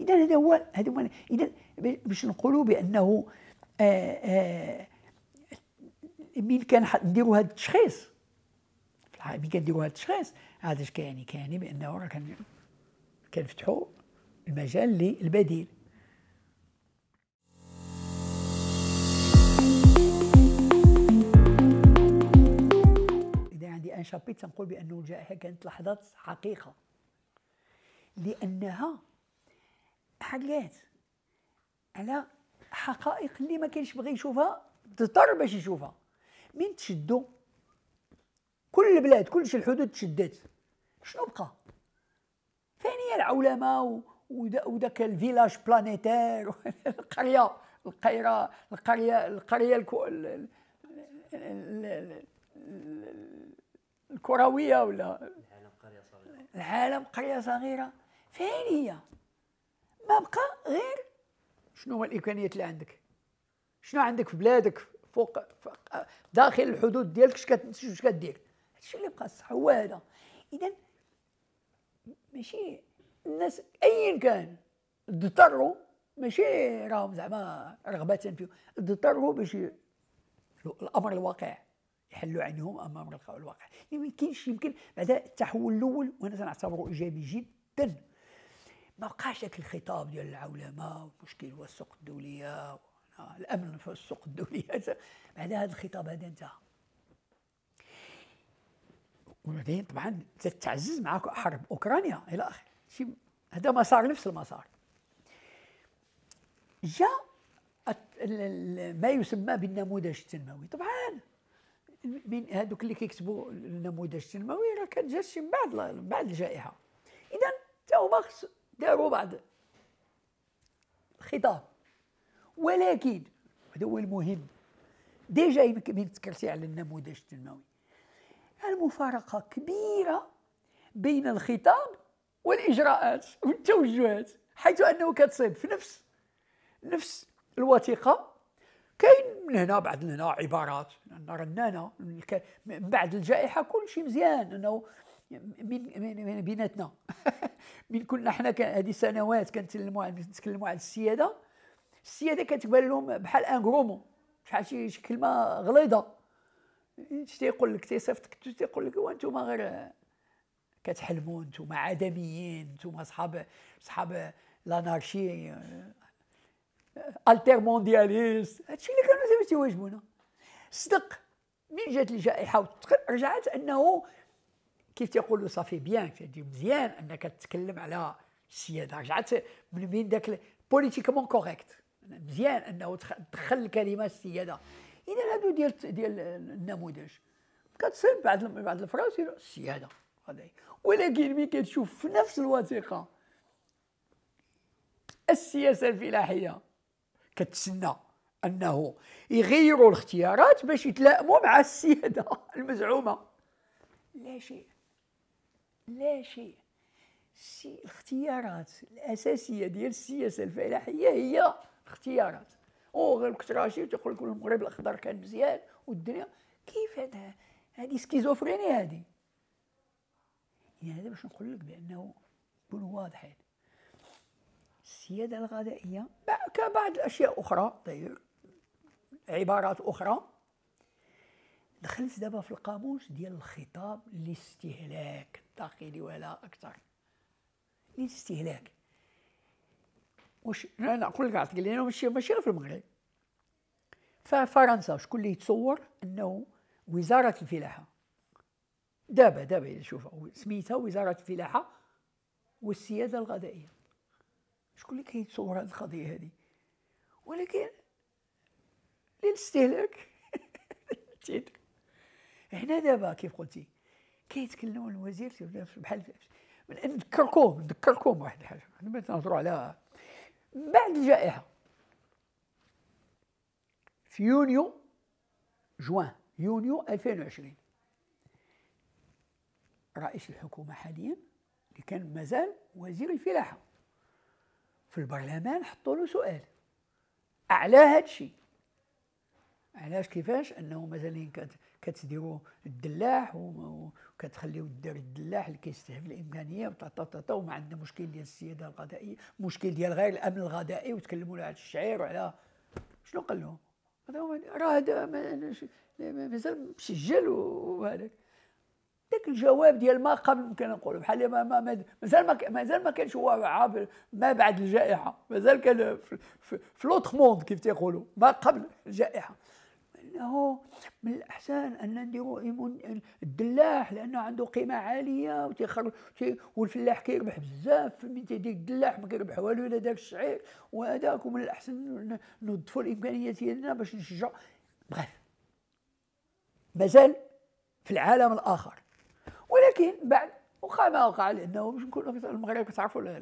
اذا هذا هو هذا هو اذا باش نقولوا بانه آه، آه، مين كان نديروا هذا التشخيص مين كنديروا هذا التشخيص هذا اش كيعني كيعني بانه راه كنفتحوا المجال للبديل ان شابيت تنقول بانه الجائحة كانت لحظات حقيقة لأنها حلات على حقائق اللي ما كانش بغى يشوفها اضطر باش يشوفها من تشدوا كل البلاد كلش الحدود تشدت شنو بقى فين هي العولمه وذاك الفيلاج بلانيتير القريه القيره القريه القريه الكو... الكرويه ولا العالم قريه صغيره العالم قريه صغيره فين هي ما بقى غير شنو هو الامكانيات اللي عندك شنو عندك في بلادك فوق داخل الحدود ديالك اش كدير هادشي اللي بقى الصح هو هذا اذا ماشي الناس ايا كان اضطروا ماشي راهم زعما رغبه فيهم اضطروا باش الامر الواقع يحلوا عنهم امام الواقع ما يمكنش يمكن بعد التحول الاول وانا تنعتبره ايجابي جدا ما بقاش ذاك الخطاب ديال العولمه والمشكل هو السوق الدوليه الامن في السوق الدوليه بعد هذا الخطاب هذا انتهى وبعدين طبعا تتعزز معك حرب اوكرانيا الى اخره شي هذا مسار نفس المسار جاء ما يسمى بالنموذج التنموي طبعا من هذوك اللي كيكتبوا النموذج التنموي راه كانت جات من بعد من بعد الجائحه اذا حتى هما داروا بعض الخطاب ولكن هذا هو المهم ديجا يمكن تكرتي على النموذج التنموي المفارقه كبيره بين الخطاب والاجراءات والتوجهات حيث انه كتصيب في نفس نفس الوثيقه كاين من هنا بعد من هنا عبارات رنانه من, من بعد الجائحه كل شيء مزيان انه من من بيناتنا من كنا حنا هذه سنوات كنتكلموا نتكلموا على السياده السياده كتبان لهم بحال ان غرومون شحال شي كلمه غليظه تيقول لك تيصيفطك تيقول لك وانتم غير كتحلموا انتم عدميين انتم اصحاب اصحاب لانارشي التيرموندياليست هادشي اللي كانوا دابا تيواجهونا صدق من جات الجائحه رجعت انه كيف تيقولوا صافي بيان تدي مزيان انك تتكلم على السياده رجعت من بين ذاك بوليتيكمون كوريكت مزيان انه تدخل الكلمه السياده اذا هادو ديال ديال النموذج كتصير بعض بعض الفراس السياده هذه ولكن ملي كتشوف في نفس الوثيقه السياسه الفلاحيه كتسنى انه يغيروا الاختيارات باش يتلائموا مع السياده المزعومه لا شيء لا شيء الاختيارات الاساسيه ديال السياسه الفلاحيه هي اختيارات او غير كتراشي تقول لك المغرب الاخضر كان مزيان والدنيا كيف هذا هذه سكيزوفرينيا هذه يعني هذا باش نقول لك بانه كونوا واضحين السيادة الغذائية كبعض الأشياء أخرى داير عبارات أخرى دخلت دابا في القاموس ديال الخطاب للاستهلاك الداخلي ولا أكثر للاستهلاك واش انا نقول لك قال لان ماشي ماشي غير في المغرب ففرنسا شكون اللي يتصور انه وزاره الفلاحه دابا دابا شوف سميتها وزاره الفلاحه والسياده الغذائيه شكون اللي كيتصور هذه القضيه هذه ولكن للاستهلاك هنا دابا كيف قلتي كيتكلم الوزير بحال نذكركم نذكركم واحد الحاجه ما تنهضروا على بعد الجائحه في يونيو جوان يونيو 2020 رئيس الحكومه حاليا اللي كان مازال وزير الفلاحه في البرلمان حطوا له سؤال هذا هادشي علاش كيفاش انه مثلا كتديروا الدلاح وكتخليوا الدار الدلاح اللي كيستهدف الامكانيه وطاطاطا وما عندنا مشكل ديال السياده الغذائيه مشكل ديال غير الامن الغذائي وتكلموا على الشعير وعلى شنو قال لهم؟ راه هذا مازال مسجل وهذاك هذاك الجواب ديال ما قبل ممكن نقولوا بحال ما ما مازال ما مازال ما كانش هو عابر ما بعد الجائحه مازال كان في, لوتر موند كيف تيقولوا ما قبل الجائحه انه من الاحسن ان نديروا الدلاح لانه عنده قيمه عاليه وتيخرج والفلاح كيربح بزاف من تيدير الدلاح ما كيربح والو الا داك الشعير وهذاك ومن الاحسن نوظفوا الامكانيات ديالنا باش نشجع بغيت مازال في العالم الاخر ولكن بعد وقع ما وقع لانه باش نكونوا المغرب كتعرفوا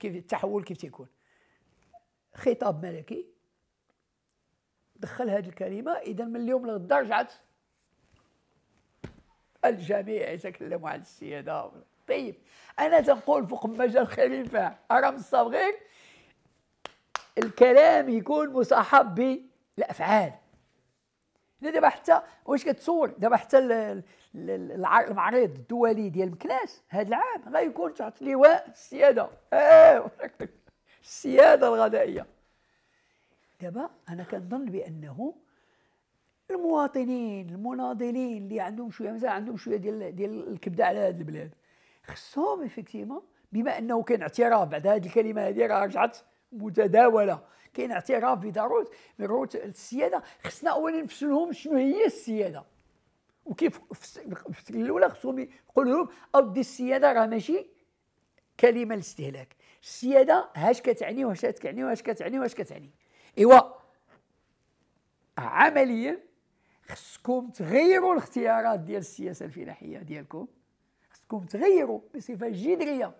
كيف التحول كيف تيكون خطاب ملكي دخل هذه الكلمه اذا من اليوم للغدا رجعت الجميع يتكلموا عن السياده طيب انا تنقول فوق ما جا الخير ينفع الصابغين الكلام يكون مصاحب بالافعال لا دابا حتى واش كتصور دابا حتى المعرض الدولي ديال مكناس هذا العام غيكون تحت لواء السياده أيوه. السياده الغذائيه دابا انا كنظن بانه المواطنين المناضلين اللي عندهم شويه مثلا عندهم شويه ديال ديال الكبده على هذه البلاد خصهم افكتيفمون بما انه كان اعتراف بعد هذه الكلمه هذه راه رجعت متداوله كاين اعتراف بداروت بضروره السياده خصنا اولا نفسوا لهم شنو هي السياده وكيف في الاولى خصهم يقولوا لهم اودي السياده راه ماشي كلمه للاستهلاك السياده هاش كتعني واش كتعني واش كتعني واش كتعني ايوا عمليا خصكم تغيروا الاختيارات ديال السياسه الفلاحيه ديالكم خصكم تغيروا بصفه جذريه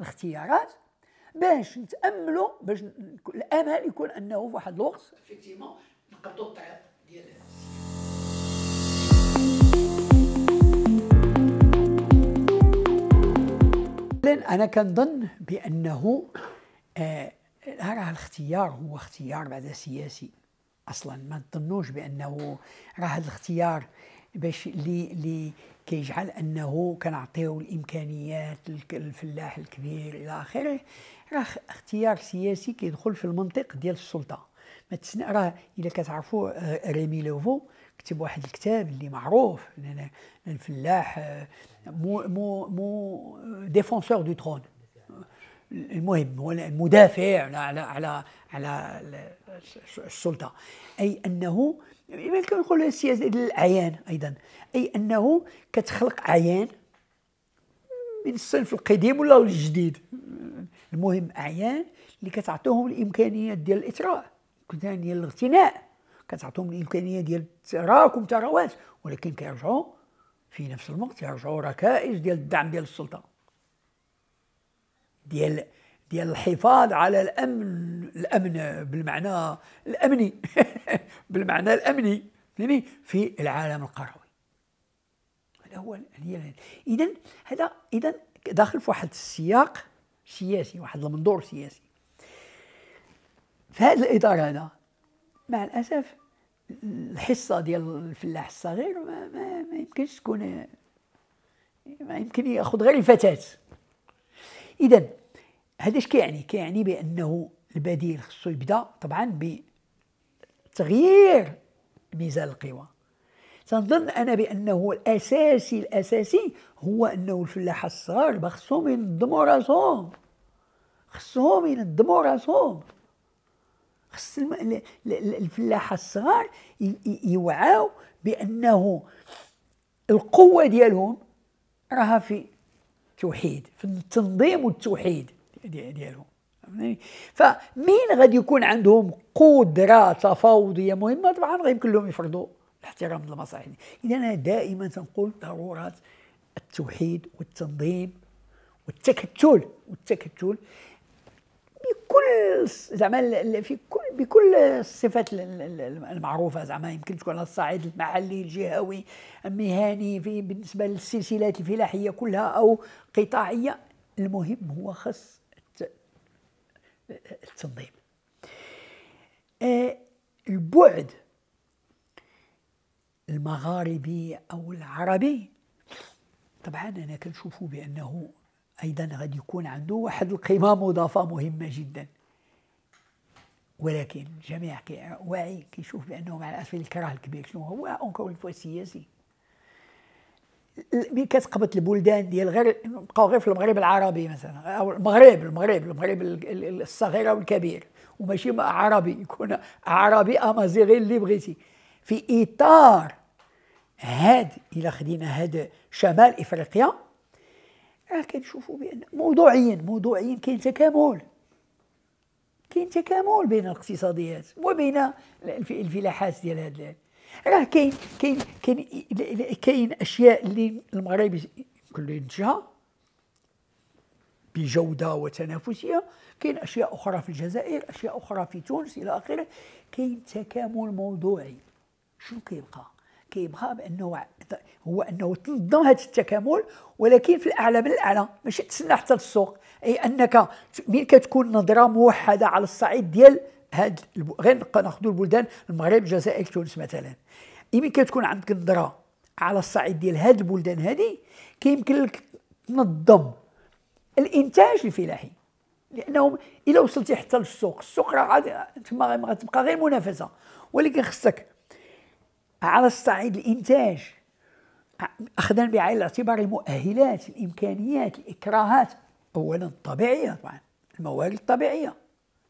الاختيارات باش نتاملوا باش الامل يكون انه في واحد الوقت افكتيفمون نقبضوا الطريق ديال انا كنظن بانه آه راه الاختيار هو اختيار بعد سياسي اصلا ما تظنوش بانه راه هذا الاختيار باش اللي اللي كيجعل انه كنعطيو الامكانيات للفلاح الكبير الى اخره راه اختيار سياسي كيدخل في المنطق ديال السلطه ما تسنى راه الا كتعرفوا آه، ريمي لوفو كتب واحد الكتاب اللي معروف الفلاح آه، مو مو مو ديفونسور دو ترون المهم هو المدافع على على على السلطه اي انه يمكن نقول السياسه الاعيان ايضا اي انه كتخلق عيان من الصنف القديم ولا الجديد المهم اعيان اللي كتعطيهم الامكانيات ديال الاثراء الامكانيه ديال الاغتناء كتعطيهم الامكانيه ديال تراكم ثروات ولكن كيرجعوا في نفس الوقت يرجعوا ركائز ديال الدعم ديال السلطه ديال ديال الحفاظ على الامن الامن بالمعنى الامني بالمعنى الامني في العالم القروي هو هي اذا هذا اذا داخل في واحد السياق سياسي واحد المنظور سياسي في هذا الاطار هذا مع الاسف الحصه ديال الفلاح الصغير ما, ما, ما يمكنش تكون ما يمكن ياخذ غير الفتاه اذا هذا اش كيعني كيعني بانه البديل خصو يبدا طبعا بتغيير ميزان القوى تنظن انا بانه الاساسي الاساسي هو انه الفلاحه الصغار خصهم ينظموا راسهم خصهم ينظموا راسهم خص الفلاحه الصغار يوعاو بانه القوه ديالهم راها في التوحيد في التنظيم والتوحيد ديالهم فمين غادي يكون عندهم قدره تفاوضيه مهمه طبعا غيمكن لهم يفرضوا احترام المصالح اذا انا دائما تنقول ضروره التوحيد والتنظيم والتكتل والتكتل بكل زعما في كل بكل الصفات المعروفه زعما يمكن تكون على الصعيد المحلي الجهوي المهني في بالنسبه للسلسلات الفلاحيه كلها او قطاعيه المهم هو خص التنظيم آه، البعد المغاربي أو العربي طبعا أنا كنشوفه بأنه أيضا غادي يكون عنده واحد القيمة مضافة مهمة جدا ولكن الجميع واعي كيشوف بأنه مع الأسف الكراه الكبير شنو هو أونكور فوا سياسي ملي كتقبط البلدان ديال غير بقاو غير في المغرب العربي مثلا او المغرب المغرب المغرب الصغير والكبير وماشي عربي يكون عربي امازيغي اللي بغيتي في اطار هاد الى خدينا هاد شمال افريقيا راه كنشوفوا بان موضوعيا موضوعيا كاين تكامل كاين تكامل بين الاقتصاديات وبين الفلاحات ديال هاد راه كاين كاين كاين كاين اشياء اللي المغرب كله ينتجها بجوده وتنافسيه كاين اشياء اخرى في الجزائر اشياء اخرى في تونس الى اخره كاين تكامل موضوعي شنو كيبقى كيبقى بانه هو انه تنظم هذا التكامل ولكن في الاعلى من الاعلى ماشي تسنى حتى للسوق اي انك مين كتكون نظره موحده على الصعيد ديال هاد غير ناخذ البلدان المغرب الجزائر تونس مثلا مين كتكون عندك نظره على الصعيد ديال هاد البلدان هذه كيمكن لك تنظم الانتاج الفلاحي لانهم الى وصلتي حتى للسوق السوق راه تما غتبقى غير منافسه ولكن خصك على الصعيد الانتاج اخذا بعين الاعتبار المؤهلات الامكانيات الاكراهات اولا الطبيعيه طبعا الموارد الطبيعيه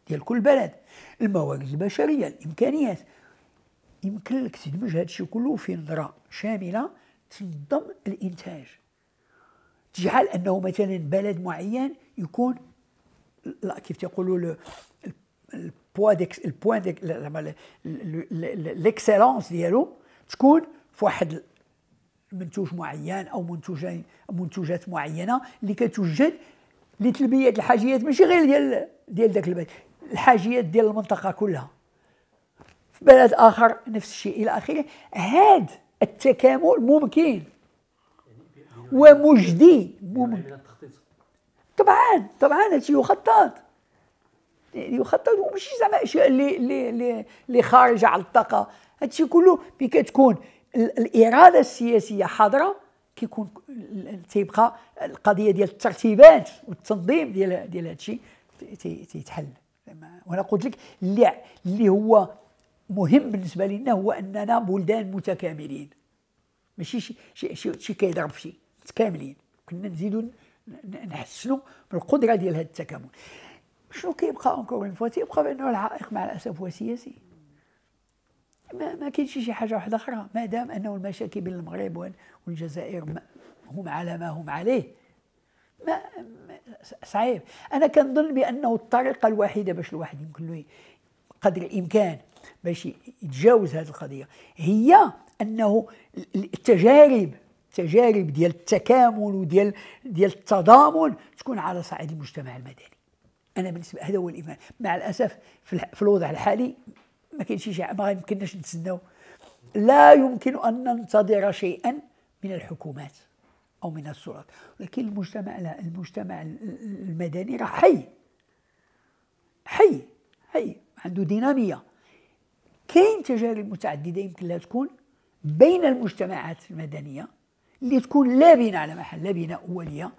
ديال كل بلد الموارد البشريه الامكانيات يمكن لك تدمج هذا الشيء كله في نظره شامله تنظم الانتاج تجعل انه مثلا بلد معين يكون لا كيف تقولوا البوان زعما ليكسيلونس ديالو تكون في واحد منتوج معين او منتوجين منتوجات معينه اللي كتوجد لتلبيه الحاجيات ماشي غير ديال ديال ذاك البلد الحاجيات ديال المنطقه كلها في بلد اخر نفس الشيء الى اخره هذا التكامل ممكن ومجدي ممكن طبعا طبعا هادشي يخطط يخطط وماشي زعما اشياء اللي اللي اللي خارجه على الطاقه هادشي كله ملي كتكون الاراده السياسيه حاضره كيكون تيبقى القضيه ديال الترتيبات والتنظيم ديال ديال هادشي تيتحل وانا قلت لك اللي اللي هو مهم بالنسبه لنا هو اننا بلدان متكاملين ماشي شي شي شي, شي كيضرب شي متكاملين كنا نزيدو نحسنوا بالقدره ديال هذا التكامل شنو كيبقى اونكور اون فوا تيبقى بانه العائق مع الاسف هو سياسي ما ما كاينش شي حاجه واحده اخرى ما دام انه المشاكل بين المغرب والجزائر هم على ما هم عليه ما صعيب انا كنظن بانه الطريقه الوحيده باش الواحد يمكن له قدر الامكان باش يتجاوز هذه القضيه هي انه التجارب التجارب ديال التكامل وديال ديال التضامن تكون على صعيد المجتمع المدني انا بالنسبه هذا هو الايمان مع الاسف في, في الوضع الحالي ما كاينش شي ما يمكنناش نتسناو لا يمكن ان ننتظر شيئا من الحكومات او من السلطات ولكن المجتمع لا المجتمع المدني راه حي حي حي عنده ديناميه كاين تجارب متعدده يمكن لها تكون بين المجتمعات المدنيه اللي تكون لا بناء على محل لا بناء اوليه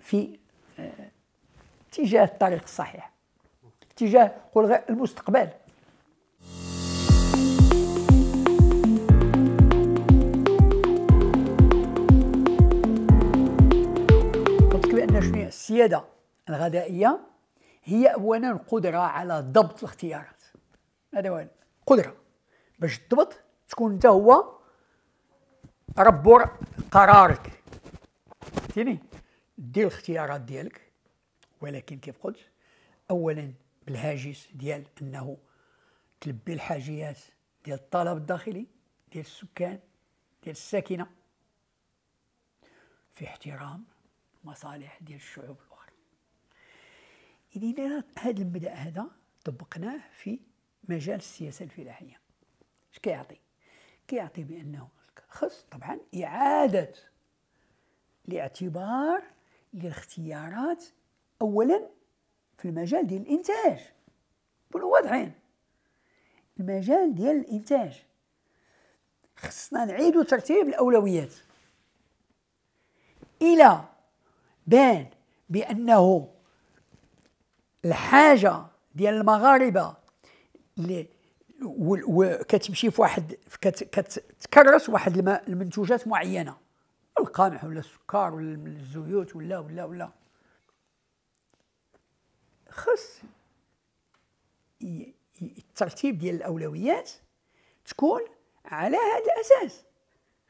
في آه اتجاه الطريق الصحيح اتجاه غير المستقبل قلت لك بان شنو السياده الغذائيه هي اولا قدره على ضبط الاختيارات هذا هو قدره باش تضبط تكون انت هو رب قرارك فهمتيني دير الاختيارات ديالك ولكن كيف قلت اولا بالهاجس ديال انه تلبي الحاجيات ديال الطلب الداخلي ديال السكان ديال الساكنه في احترام مصالح ديال الشعوب الاخرى اذا هذا المبدا هذا طبقناه في مجال السياسه الفلاحيه اش كيعطي كيعطي بانه خص طبعا اعاده الاعتبار للاختيارات اولا في المجال ديال الانتاج كونوا واضحين المجال ديال الانتاج خصنا نعيدو ترتيب الاولويات الى بان بانه الحاجه ديال المغاربه اللي وكتمشي في واحد كتكرس واحد المنتوجات معينه القمح ولا السكر ولا الزيوت ولا ولا ولا خص الترتيب ديال الاولويات تكون على هذا الاساس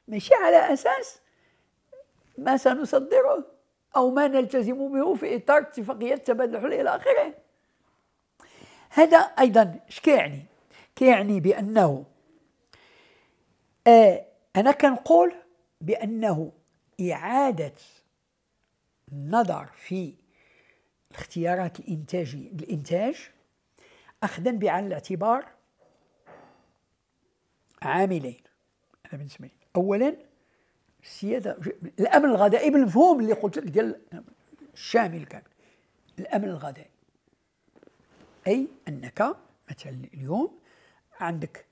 ماشي على اساس ما سنصدره او ما نلتزم به في اطار اتفاقيه تبادل الحلول الى اخره هذا ايضا اش كيعني كيعني بانه آه انا كنقول بانه اعاده النظر في الاختيارات الإنتاجية الإنتاج أخذا بعين الاعتبار عاملين أنا بالنسبة أولا السيادة الأمن الغذائي بالمفهوم اللي قلت لك ديال الشامل كامل الأمن الغذائي أي أنك مثلا اليوم عندك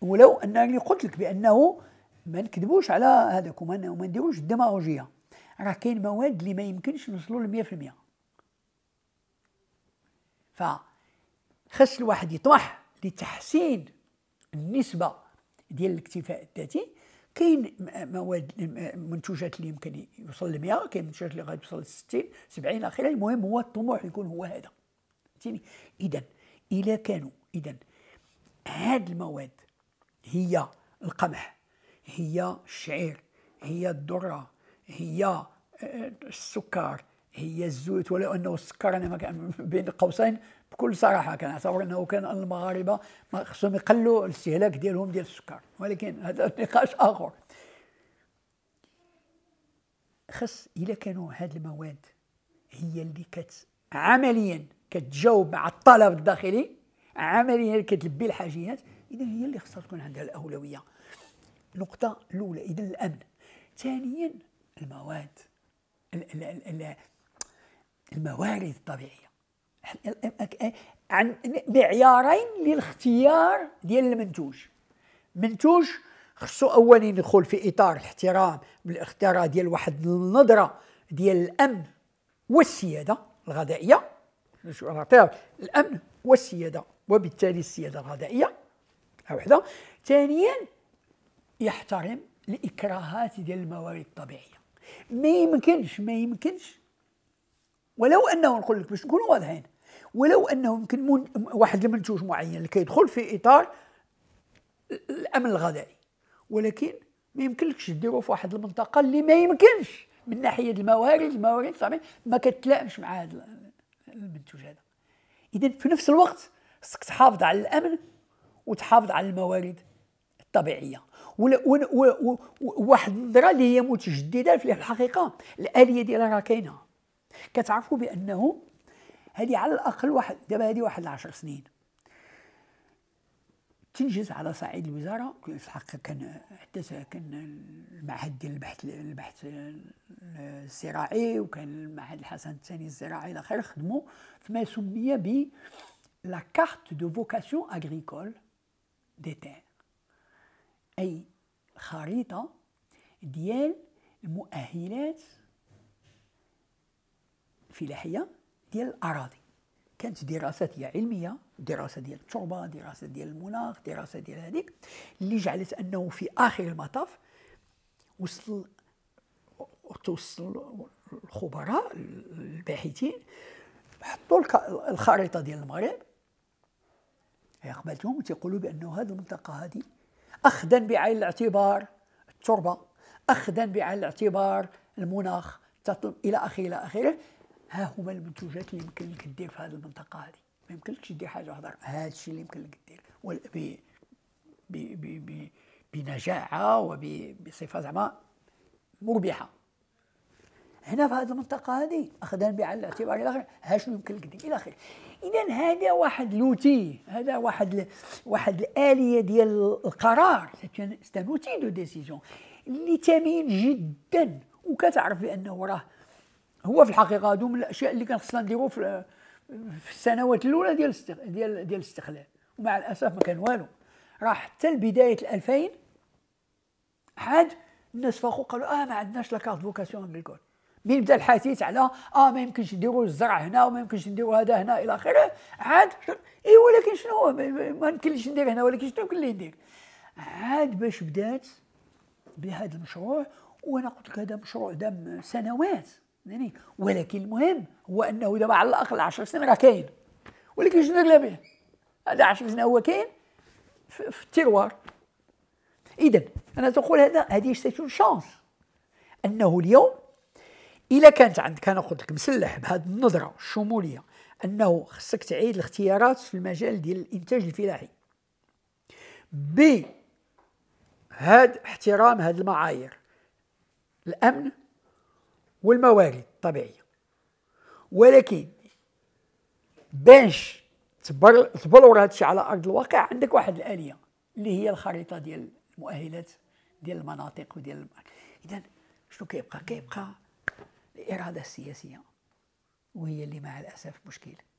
ولو أنني قلت لك بأنه ما نكذبوش على هذاك وما نديروش الدماغوجية راه كاين مواد اللي ما يمكنش نوصلوا ل 100% فخص الواحد يطمح لتحسين النسبه ديال الاكتفاء الذاتي كاين مواد منتوجات اللي يمكن يوصل ل 100 كاين منتوجات اللي غادي يوصل ل 60 70 الى اخره المهم هو الطموح يكون هو هذا فهمتيني اذا الى كانوا اذا هاد المواد هي القمح هي الشعير هي الذره هي آه، السكر هي الزوت ولو انه السكر انا ما كان بين قوسين بكل صراحه كان كنعتبر انه كان المغاربه ما خصهم يقلوا الاستهلاك ديالهم ديال السكر ولكن هذا نقاش اخر خص الا كانوا هاد المواد هي اللي كت عمليا كتجاوب مع الطلب الداخلي عمليا كتلبي الحاجيات اذا هي اللي خصها تكون عندها الاولويه نقطه الاولى اذا الامن ثانيا المواد الموارد الطبيعيه عن معيارين للاختيار ديال المنتوج منتوج خصو اولا يدخل في اطار الاحترام بالاختيار ديال واحد النظره ديال الامن والسياده الغذائيه الامن والسياده وبالتالي السياده الغذائيه وحده ثانيا يحترم الاكراهات ديال الموارد الطبيعيه ما يمكنش ما يمكنش ولو انه نقول لك باش نكونوا واضحين ولو انه يمكن من واحد المنتوج معين اللي كيدخل في اطار الامن الغذائي ولكن ما يمكنلكش ديرو في واحد المنطقه اللي ما يمكنش من ناحيه الموارد الموارد صافي ما كتلائمش مع هذا المنتوج هذا اذا في نفس الوقت خصك تحافظ على الامن وتحافظ على الموارد الطبيعيه وواحد النظره اللي هي متجدده في الحقيقه الاليه ديالها راه كاينه كتعرفوا بانه هذه على الاقل واحد دابا هذه واحد 10 سنين تنجز على صعيد الوزاره في الحقيقه كان حتى كان المعهد ديال البحث البحث الزراعي وكان المعهد الحسن الثاني الزراعي الى اخره خدموا فيما سمي ب لا كارت دو فوكاسيون اغريكول دي تير اي خريطه ديال المؤهلات فلاحيه ديال الاراضي كانت دراسات هي علميه دراسه ديال التربه دراسه ديال المناخ دراسه ديال هذيك اللي جعلت انه في اخر المطاف وصل توصل الخبراء الباحثين حطوا الخريطه ديال المغرب هي قبلتهم وتيقولوا بانه هذه المنطقه هذه اخذا بعين الاعتبار التربه اخذا بعين الاعتبار المناخ الى اخره الى اخره ها هما المنتوجات اللي يمكن لك دير في هذه المنطقه هذه ما يمكنلكش دير حاجه اخرى هذا الشيء اللي يمكن لك دير بنجاعه وبصفه زعما مربحه هنا في هذه المنطقة هذه أخذنا بعين الاعتبار إلى آخره ها شنو يمكن لك دير إلى آخره إذا هذا واحد لوتي هذا واحد واحد الآلية ديال القرار سيت ان أوتي دو ديسيزيون اللي ثمين جدا وكتعرف بأنه راه هو في الحقيقه هادو من الاشياء اللي كان خصنا نديرو في في السنوات الاولى ديال ديال ديال الاستقلال ومع الاسف ما كان والو راه حتى لبدايه 2000 عاد الناس فاقوا قالوا اه ما عندناش لاكارت فوكاسيون بالكل من بدا الحديث على اه ما يمكنش نديروا الزرع هنا وما يمكنش نديروا هذا هنا الى اخره عاد اي ولكن شنو ما يمكنش ندير هنا ولكن شنو يمكن لي ندير عاد باش بدات بهذا المشروع وانا قلت لك هذا مشروع دام سنوات يعني ولكن المهم هو انه دابا على الاقل 10 سنين راه كاين ولكن شنو دير به هذا 10 سنين هو كاين في التيروار اذا انا تقول هذا هذه سي اون شانس انه اليوم إذا كانت عندك انا قلت لك مسلح بهذه النظره الشموليه انه خصك تعيد الاختيارات في المجال ديال الانتاج الفلاحي ب هاد احترام هاد المعايير الامن والموارد الطبيعيه ولكن باش تبلور هادشي على ارض الواقع عندك واحد الاليه اللي هي الخريطه ديال المؤهلات ديال المناطق وديال اذا شنو كيبقى كيبقى الاراده السياسيه وهي اللي مع الاسف مشكله